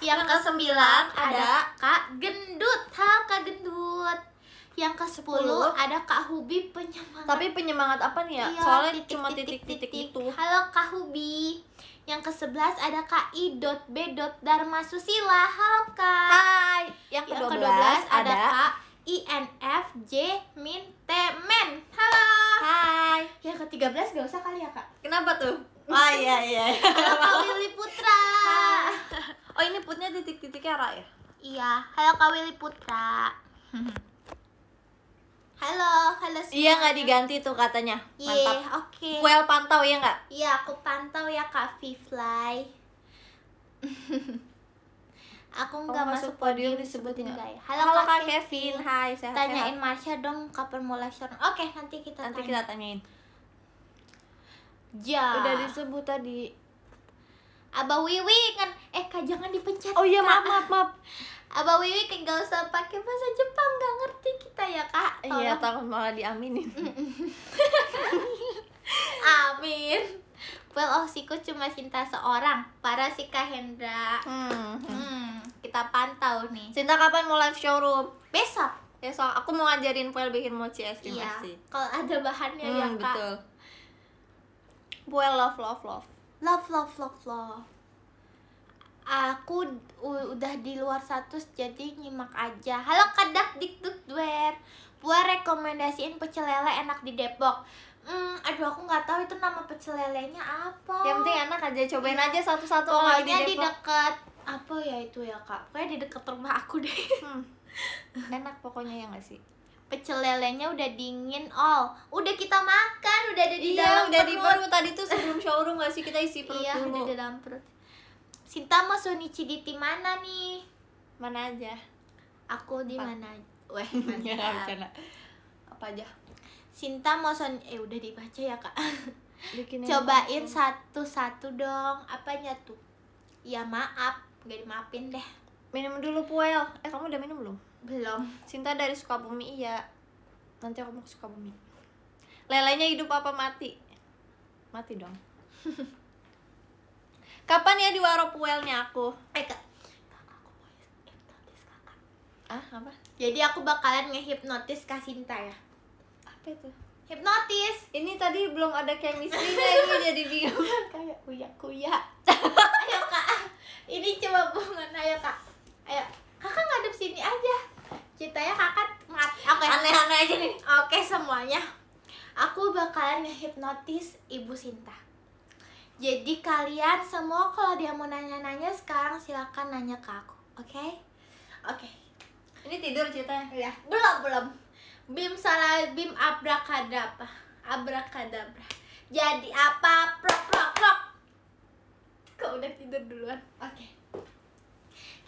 Yang kesembilan ada Kak Gendut. Halo Kak Gendut yang ke 10 ada Kak Hubi penyemangat. Tapi penyemangat apa nih ya? Iya, Soalnya titik, cuma titik-titik itu. Halo Kak Hubi. Yang ke-11 ada Kak I. B. Dharma Susila. Halo Kak. Hai. Yang ke-12 ke ada Kak INFJ Min T Men. Halo. Hai. Yang ke-13 gak usah kali ya, Kak. Kenapa tuh? Oh iya iya. Halo Kak Willy Putra. Hai. Oh ini putnya titik-titiknya Ra ya? Iya. Halo Kak Willy Putra. Halo, halo iya semua. Iya nggak diganti tuh katanya. Iya, oke. Okay. Well pantau ya nggak? Iya, aku pantau ya Kak Vifly. aku nggak masuk, masuk podium, podium disebutin gak? ya? Halo, Halo Kak, Kevin, Kevin. hai sehat Tanyain sehat. Marsha dong kapan mau live Oke, okay, nanti kita nanti tanya. kita tanyain. Ya. Udah disebut tadi. Abah Wiwi kan eh Kak jangan dipecat. Oh iya, maaf maaf maaf. Abah Wiwi gak usah pakai bahasa Jepang gak ngerti kita ya kak iya, Tolong. iya takut malah diaminin amin well oh siku cuma cinta seorang para si kak Hendra hmm, hmm. Hmm, kita pantau nih cinta kapan mau live showroom besok besok aku mau ngajarin Puel bikin mochi es krim iya. kalau ada bahannya hmm, ya kak betul Puel love love love love love love love aku udah di luar status jadi nyimak aja halo kadak dikduk duer buat rekomendasiin pecel lele enak di Depok Hmm, aduh aku nggak tahu itu nama pecel lelenya apa. Yang penting enak aja, cobain ya. aja satu-satu Pokoknya di, Depok. di dekat apa ya itu ya kak? Pokoknya di dekat rumah aku deh. Hmm. Enak pokoknya ya nggak sih? Pecel lelenya udah dingin all, udah kita makan, udah ada di iya, dalam udah perut. di perut tadi tuh sebelum showroom nggak sih kita isi perut iya, dulu. udah di dalam perut. Sinta mau Sunichi di tim mana nih? Mana aja? Aku di Apa? mana? Weh, mana? Apa aja? Sinta mau Son eh udah dibaca ya, Kak. Bikinin Cobain satu-satu dong. Apanya tuh? Ya maaf, gak dimaafin deh. Minum dulu puel. Eh, kamu udah minum belum? Belum. Sinta dari Sukabumi iya. Nanti aku mau ke Sukabumi. Lelenya hidup apa mati? Mati dong. Kapan ya di Waropuelnya aku? Eh, kak. aku Ah, apa? Jadi aku bakalan ngehipnotis Kak Sinta ya. Apa itu? Hipnotis. Ini tadi belum ada chemistry-nya ini jadi bingung. Kayak kuya-kuya. ayo, Kak. Ini coba bunga ayo, Kak. Ayo. Kakak ngadep sini aja. Ceritanya Kakak mat. Oke. Okay. Aneh-aneh aja nih. Oke, semuanya. Aku bakalan ngehipnotis Ibu Sinta. Jadi kalian semua kalau dia mau nanya-nanya sekarang silakan nanya ke aku, oke? Okay? Oke. Okay. Ini tidur ceritanya? Ya. Belum belum. Bim salah bim abrakadabra. Abrakadabra. Jadi apa? Prok prok prok. Kau udah tidur duluan? Oke. Okay.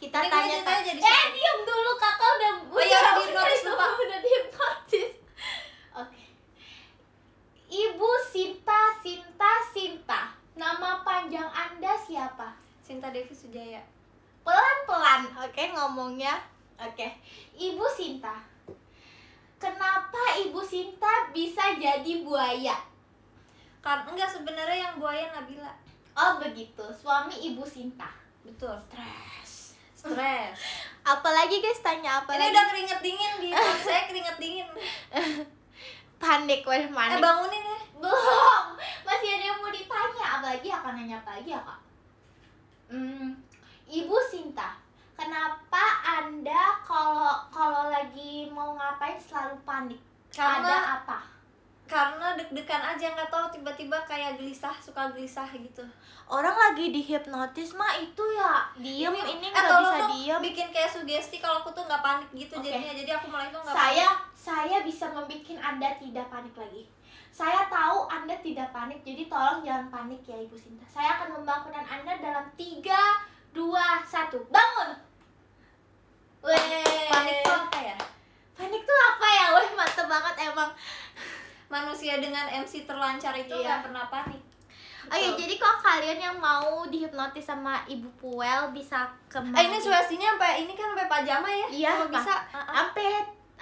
Kita Ini tanya tanya jadi. Eh diem dulu kakak udah. Oh iya udah diem notis Udah diem notis. Oke. Okay. Ibu Sinta Sinta Sinta. Nama panjang Anda siapa? Sinta Devi Sujaya. Pelan-pelan, oke okay, ngomongnya. Oke. Okay. Ibu Sinta. Kenapa Ibu Sinta bisa jadi buaya? Karena enggak sebenarnya yang buaya Nabila. Oh, begitu. Suami Ibu Sinta. Betul. stress stress. apalagi guys tanya apa Ini udah keringet dingin gitu. Saya keringet dingin. panik wah eh, panik eh bangunin ya belum masih ada yang mau ditanya apalagi ya, akan nanya apa lagi ya kak hmm, ibu Sinta kenapa anda kalau kalau lagi mau ngapain selalu panik karena ada apa karena deg-degan aja nggak tahu tiba-tiba kayak gelisah suka gelisah gitu orang lagi dihipnotis mah itu ya diem ini eh, nggak bisa diem bikin kayak sugesti kalau aku tuh nggak panik gitu okay. jadinya jadi aku mulai tuh nggak saya saya bisa membuat Anda tidak panik lagi. Saya tahu Anda tidak panik, jadi tolong jangan panik ya Ibu Sinta. Saya akan membangunkan Anda dalam 3, 2, 1. Bangun! Weh. Panik tuh apa ya? Panik tuh apa ya? Weh, mantep banget emang. Manusia dengan MC terlancar itu iya. gak pernah panik. Oke, oh iya, jadi kalau kalian yang mau dihipnotis sama Ibu Puel bisa ke Eh, ini suasinya sampai ini kan sampai pajama ya? Iya, bisa sampai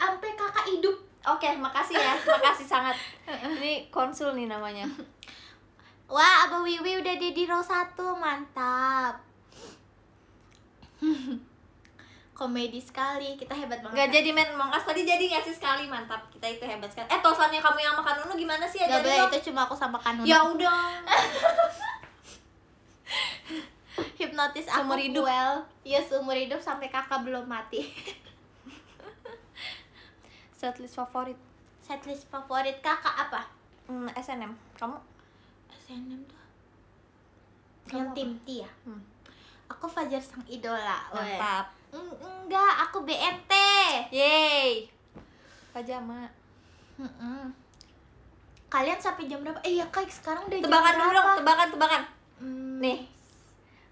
sampai kakak hidup oke okay, makasih ya makasih sangat ini konsul nih namanya wah abah Wiwi udah di row satu mantap komedi sekali kita hebat banget Gak kan? jadi men mongkas tadi jadi gak sih sekali mantap kita itu hebat sekali eh tosannya kamu yang makan Nunu gimana sih ya gak jadi itu cuma aku sama Kanunu ya udah hipnotis aku umur hidup well ya seumur hidup sampai kakak belum mati setlist favorit setlist favorit kakak apa hmm, SNM kamu SNM tuh yang tim T ya hmm. aku Fajar sang idola mantap mm, enggak aku BNT yay pajama hmm -mm. kalian sampai jam berapa eh ya kak sekarang udah tebakan jam dulu tebakan tebakan hmm. nih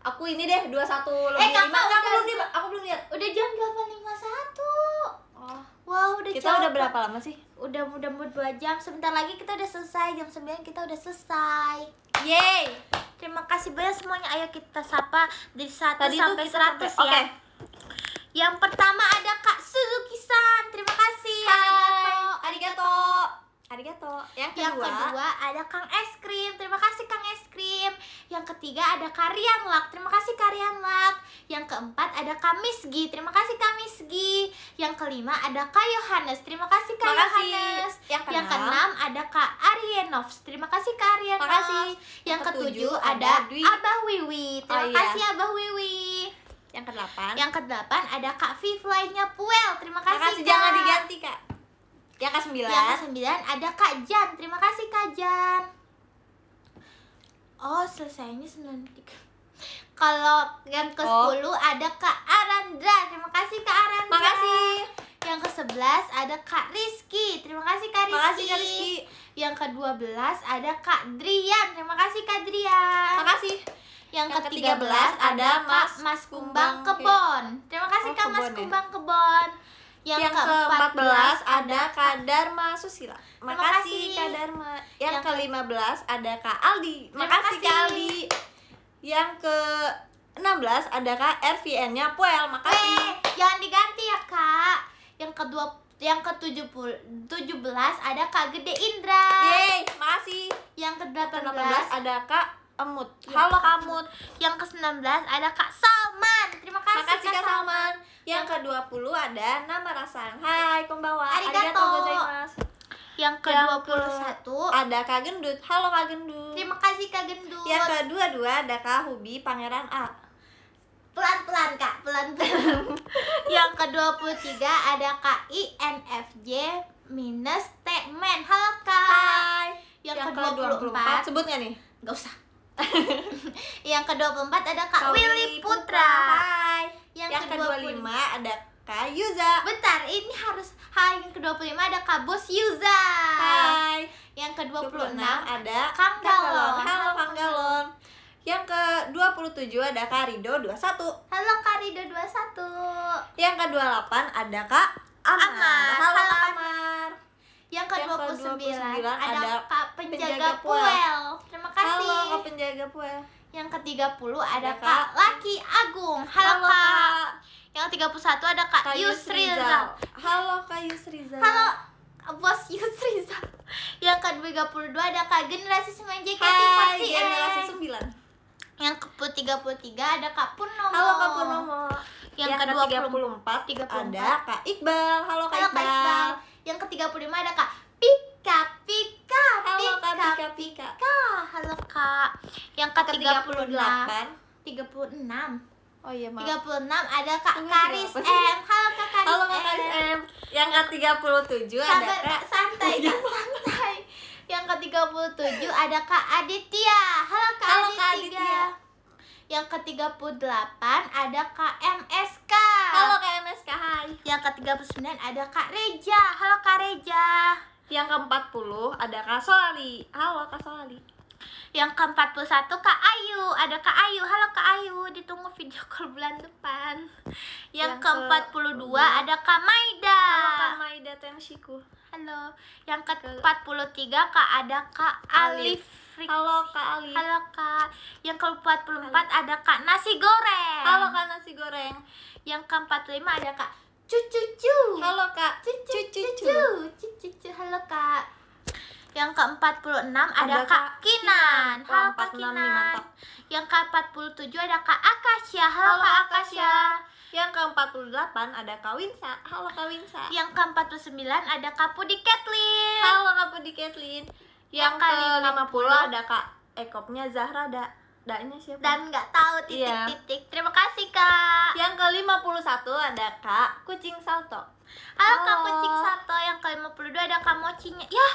aku ini deh 21 eh, lebih eh, 5 aku belum lihat aku belum lihat udah jam 8.51 kita udah berapa lama sih? Udah udah mau 2 jam. Sebentar lagi kita udah selesai. Jam 9 kita udah selesai. Yeay. Terima kasih banyak semuanya. Ayo kita sapa dari 1 Tadi sampai 100 ya. Okay. Yang pertama ada Kak Suzuki-san. Terima kasih. Hai. Arigato. Arigato arigato. Yang kedua, yang kedua ada Kang Es Krim. Terima kasih Kang Es Krim. Yang ketiga ada Karian Lak. Terima kasih Karian Lak. Yang keempat ada Kamisgi. Terima kasih Kamisgi. Yang kelima ada Kak Yohanes. Terima kasih Kak Makasih. Yohanes. Yang keenam, yang ada Kak Arienovs. Terima kasih Kak Arienovs. Yang, yang ketujuh ada Dwi. Abah Wiwi. Terima oh, iya. kasih Abah Wiwi. Yang ke-8 Yang ke-8 ada Kak Vivlainya Puel Terima kasih Makasih Kak. jangan diganti Kak yang ke sembilan. Yang ke sembilan ada Kak Jan. Terima kasih Kak Jan. Oh, selesainya sembilan Kalau yang ke oh. sepuluh oh. ada Kak Arandra. Terima kasih Kak Arandra. Makasih. Yang ke sebelas ada Kak Rizky. Terima kasih Kak Rizky. Makasih Kak Rizky. Yang ke dua belas ada Kak Drian. Terima kasih Kak Drian. Makasih. Yang, yang ke tiga belas ada Mas Mas Kumbang Kebon. Terima kasih oh, Kak Mas ya? Kumbang Ya. Kebon yang, yang ke-14 ke ada Kak Dharma Susila. Makasih Kak Dharma. Yang, yang ke-15 ke ada Kak Aldi. Makasih Kak Aldi. Yang ke 16 ada Kak RVN-nya Puel. Makasih. Eh, jangan diganti ya, Kak. Yang ke-20 yang ke 17 ada Kak Gede Indra. Yeay, makasih. Yang ke-18 ada Kak Amut. Ya, Halo Kamut. Yang ke-19 ada Kak Salman. Terima kasih, Makasih, Kak, Kak Salman. Yang ke-20 ada Nama Rasang. Hai pembawa. Arigato. Arigato Yang ke-21 ada Kak Gendut. Halo Kak Gendut. Terima kasih Kak Gendut. Yang ke-22 ada Kak Hubi Pangeran A. Pelan-pelan Kak, pelan-pelan. yang ke-23 ada Kak INFJ minus t Men. Halo Kak. Hai. Yang, yang ke-24. ke sebutnya nih? Gak usah yang ke-24 ada Kak, Kak Willy Putra. Putra. Hai. Yang, yang ke-25 ke ada Kak Yuza. Bentar, ini harus Hai, yang ke-25 ada Kak Bos Yuza. Hai. Yang ke-26 ada Kang Galon. Halo Kang Galon. Yang ke-27 ada Kak Rido 21. Halo Kak Rido 21. Yang ke-28 ada Kak Amar. Amar. Halo, Halo Amar. Amar yang ke-29 ada, ada Kak Penjaga, penjaga Puel. Puel. Terima kasih. Halo Kak Penjaga Puel. Yang ke-30 ada Kak, Kak Laki Agung. Halo, Halo Kak. Kak. Yang ke-31 ada Kak, Kak Yusrizal. Halo Kak Yusrizal. Halo Bos Yusrizal. Yang ke-32 ada Kak Generasi Semen JKT48. Hai, Generasi 9 yang ke 33 ada Kak Purnomo. Halo Kak Purnomo. Yang, yang ke 24, 34 ada Kak Iqbal. Halo Kak Halo, Iqbal. Kak Iqbal. Yang ke-35 ada Kak Pika Pika Halo Kak Pika Pika. halo Kak. Yang ke-38 36 Oh iya, maaf. 36 ada Kak Tunggu, Karis M. Halo Kak Karis Halo Kak Karis M. M. Yang ke-37 ada Kak santai, Kak oh, iya. santai. Yang ke-37 ada Kak Aditya. Halo Kak Halo, Aditya. Kak Aditya. Yang ke-38 ada Kak MSK. Halo Kak MSK, hai. Yang ke-39 ada Kak Reja. Halo Kak Reja. Yang ke-40 ada Kak Solali. Halo Kak Solali. Yang ke-41 Kak Ayu. Ada Kak Ayu. Halo Kak Ayu, ditunggu video call bulan depan. Yang, Yang ke-42 ke ada Kak Maida. Halo Kak Maida Tenshiku. Halo. Yang ke-43 Kak ada Kak Alif. Alif. Halo Kak Alif. Halo Kak. Yang ke-44 ada Kak Nasi Goreng. Halo Kak Nasi Goreng. Yang ke-45 ada Kak Cucu-cu. Halo Kak. Cucu-cu. Cucu-cu. Halo Kak. Yang ke-46 ada, ada Kak Kinan. Halo oh, Kak Kinan. Yang ke-47 ada Kak Akasya. Halo, Halo Kak Akasya. Akasya. Yang ke-48 ada Kak Winsa. Halo Kak Winsa. Yang ke-49 ada Kak Kapudi Kathleen. Halo Kapudi Kathleen. Yang, yang ke-50 ada Kak Ekopnya Zahra ada siapa? Dan nggak tahu titik-titik. Iya. Terima kasih, Kak. Yang ke-51 ada Kak Kucing Salto. Ah, Halo, Halo. Kak Kucing Salto. Yang ke-52 ada Kak Mochinya. Yah,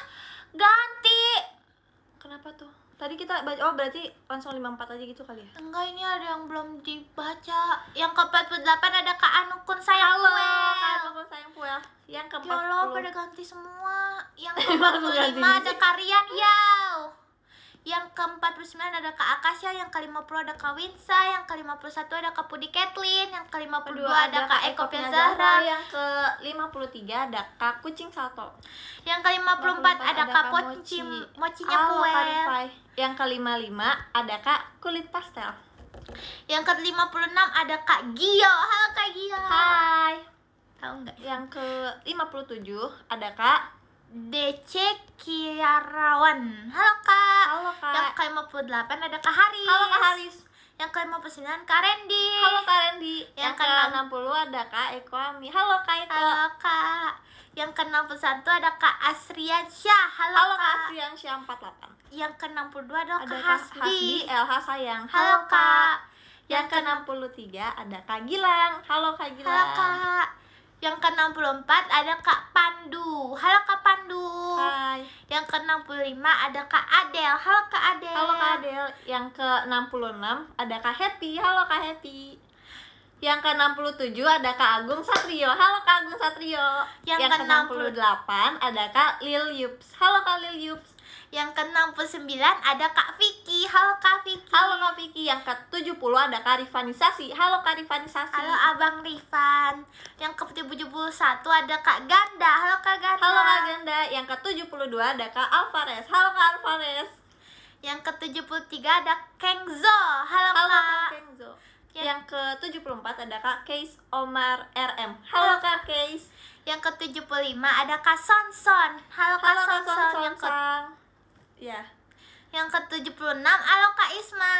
ganti. Kenapa tuh? Tadi kita baca, oh berarti langsung 54 aja gitu kali ya? Enggak, ini ada yang belum dibaca Yang ke-48 ada Kak Anukun Sayang Halo, Puel Kak Anukun Sayang Puel Yang ke-40 Yolo, pada ganti semua Yang ke-45 ada Karian Yau yang ke-49 ada Kak Akasha, yang ke-50 ada Kak Winsa, yang ke-51 ada Kak Pudi Kathleen, yang ke-52 ada, ada Kak Eko Zahra, yang ke-53 ada Kak Kucing Salto. Yang ke-54 ada, ada Kak Pochi, Mochinya Puel. Yang ke-55 ada Kak Kulit Pastel. Yang ke-56 ada Kak Gio. Halo Kak Gio. Hai. Tahu nggak? Yang ke-57 ada Kak DC Kiarawan. Halo Kak. Halo Kak. Yang ke-58 ada Kak Haris. Halo Kak Haris. Yang ke-59 Kak Rendi. Halo Kak Rendi. Yang, yang enam puluh ada Kak Eko Ami. Halo Kak Eko. Halo Kak. Yang ke satu ada Kak Asrian Syah. Halo, Halo Kak. Kak Asrian Syah 48. Yang ke puluh dua ada Kak Hasbi. Hasbi LH sayang. Halo, Halo Kak. Kak. Yang, yang ke-63 ada Kak Gilang. Halo Kak Gilang. Halo Kak. Yang ke-64 ada Kak Pandu. Halo Kak Pandu. Hai. Yang ke-65 ada Kak Adel. Halo Kak Adel. Halo Kak Adel. Yang ke-66 ada Kak Happy. Halo Kak Happy. Yang ke-67 ada Kak Agung Satrio. Halo Kak Agung Satrio. Yang, Yang ke-68 ada Kak Lil Yups. Halo Kak Lil Yups. Yang ke-69 ada Kak Vicky. Halo Kak Vicky. Halo Kak Vicky. Yang ke-70 ada Kak Rifanisasi. Halo Kak Rifanisasi. Halo Abang Rifan. Yang ke-71 ada Kak Ganda. Halo Kak Ganda. Halo Kak Ganda. Yang ke-72 ada Kak Alvarez. Halo Kak Alvarez. Yang ke-73 ada Kengzo. Halo, Halo Kak. Kak Kengzo. Yang ke-74 ada Kak Case Omar RM. Halo, Halo Kak Case. Yang ke-75 ada Kak Sonson. Halo, Kak Sonson. Kak Sonson ya yang ke-76 Alo Kak Isma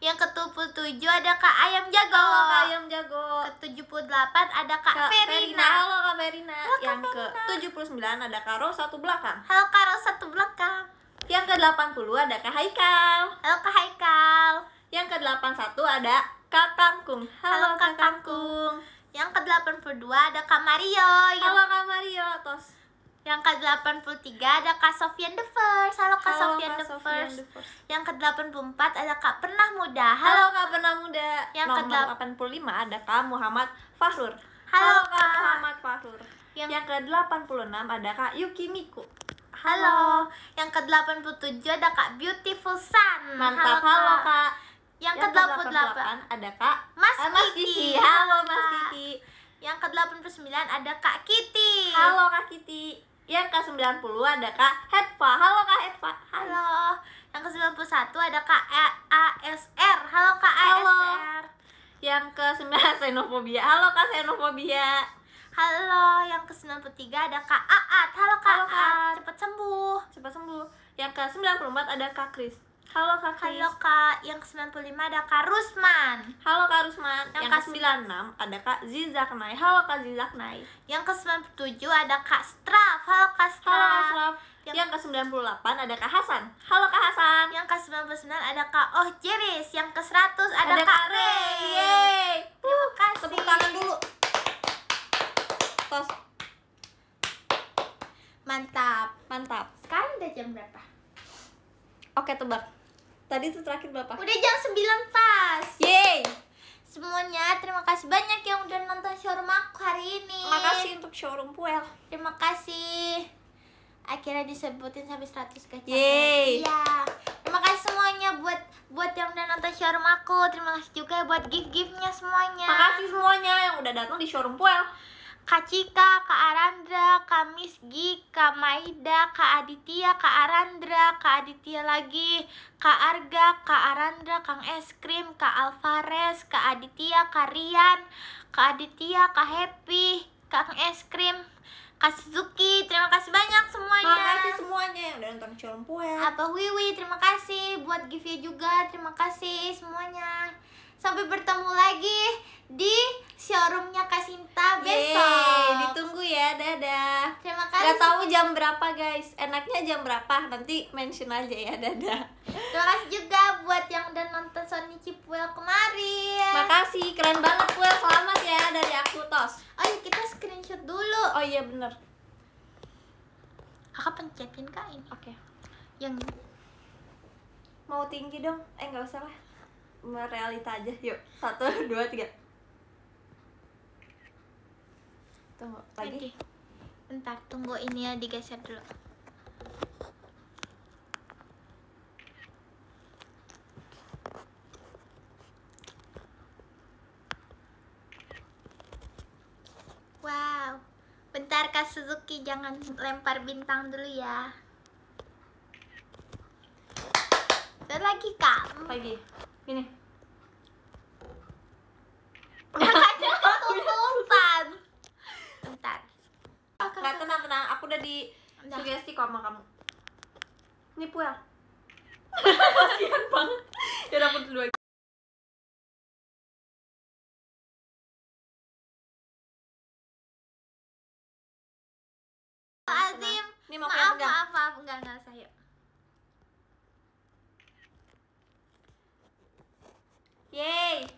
yang ke-77 ada Kak Ayam Jago Halo Kak Ayam Jago ke-78 ada Kak, Kak Verina. Verina Halo Kak Verina Halo, Kak yang ke-79 ada Kak Ros satu belakang Halo Kak Ros satu belakang yang ke-80 ada Kak Haikal Halo Kak Haikal yang ke-81 ada Kak Kangkung Halo, Halo Kak Kangkung yang ke-82 ada Kak Mario Halo Kak Mario Tos yang ke-83 ada Kak Sofian The First. Halo Kak Sofian The, First. The First. Yang ke-84 ada Kak Pernah Muda. Halo, Kak Pernah Muda. Yang ke-85 ada Kak Muhammad Fahrur. Halo, Kak Muhammad Fahrur. Yang, yang ke-86 ada Kak Yuki Miku. Halo. Yang ke-87 ada Kak Beautiful Sun. Mantap. Halo, Kak. yang Yang, yang ke-88 ada Kak Mas, eh, Kiki. Halo Mas Kiki. Yang ke-89 ada Kak Kitty. Halo Kak Kitty yang ke-90 ada Kak Hetfa. Halo Kak Hetfa. Halo. Yang ke-91 ada Kak e, A ASR. Halo Kak ASR. E, halo. Yang ke-9 Xenofobia. Halo Kak Xenofobia. Halo, yang ke-93 ada Kak Aat. Halo Kak Halo, Aat. Cepat sembuh. Cepat sembuh. Yang ke-94 ada Kak Kris. Halo Kak Kris. Halo Kak, yang ke-95 ada Kak Rusman. Halo Kak Rusman. Yang, yang ke-96 ada Kak Zizaknai. Halo Kak Zizaknai. Yang ke-97 ada Kak Straf. Halo Kak Straf. Halo Kak Straf. Yang, ke-98 ada Kak Hasan. Halo Kak Hasan. Yang ke-99 ada Kak Oh Jiris. Yang ke-100 ada, ada Kak, Kak Rey. Yeay. Terima kasih. Tepuk tangan dulu. Tos. Mantap. Mantap. Sekarang udah jam berapa? Oke, tebak. Tadi tuh terakhir berapa? Udah jam 9 pas. Yeay. Semuanya terima kasih banyak yang udah nonton showroom aku hari ini. Makasih untuk showroom Puel. Terima kasih. Akhirnya disebutin sampai 100 kecil. Yeay. Iya. Terima kasih semuanya buat buat yang udah nonton showroom aku. Terima kasih juga buat gift-giftnya semuanya. Makasih semuanya yang udah datang di showroom Puel. Kak Cika, Kak Arandra, Kak Misgi, Kak Maida, Kak Aditya, Kak Arandra, Kak Aditya lagi, Kak Arga, Kak Arandra, Kang Eskrim, Kak Alvarez, Kak Aditya, Kak Rian, Kak Aditya, Kak Happy, Kang Eskrim, Kak Suzuki, terima kasih banyak semuanya. Terima kasih semuanya yang udah nonton film Puel. Apa Wiwi, terima kasih buat Givia juga, terima kasih semuanya. Sampai bertemu lagi di showroomnya Kasinta besok. Yeay, ditunggu ya, dadah. Terima kasih. Gak tahu jam berapa guys, enaknya jam berapa nanti mention aja ya, dadah. Terima kasih juga buat yang udah nonton Sony Cipuel kemarin. Makasih, keren banget Puel, selamat ya dari aku Tos. Oh iya, kita screenshot dulu. Oh iya bener. Aku pencetin kain Oke. Okay. Yang mau tinggi dong, eh nggak usah lah merealita aja yuk satu dua tiga tunggu lagi okay. bentar tunggu ini ya digeser dulu Wow, bentar Kak Suzuki jangan lempar bintang dulu ya. Dan lagi Kak. Lagi, gini. Aku tuntutan bentar nggak tenang tenang aku udah di sugesti kok sama kamu ini puel kasihan banget ya aku duluan Azim, ini mau maaf, maaf, maaf, enggak, enggak, saya. Yeay.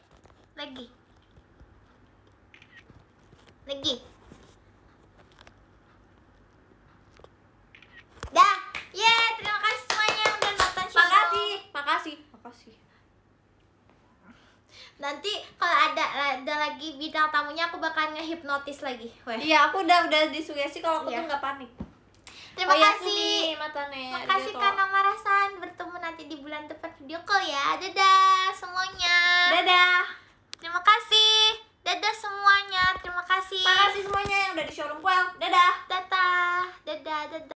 Lagi lagi dah ya yeah, terima kasih semuanya yang udah nonton show makasih makasih makasih nanti kalau ada ada lagi bintang tamunya aku bakal ngehipnotis lagi Weh. iya aku udah udah disugesti kalau aku yeah. tuh nggak panik Terima oh, iya, kasih. Ya, Terima kasih karena marasan. Bertemu nanti di bulan depan video call ya. Dadah semuanya. Dadah. Terima kasih. Dadah semuanya. Terima kasih. Terima kasih semuanya yang udah di showroom Well. Dadah. Dadah. Dadah. Dadah.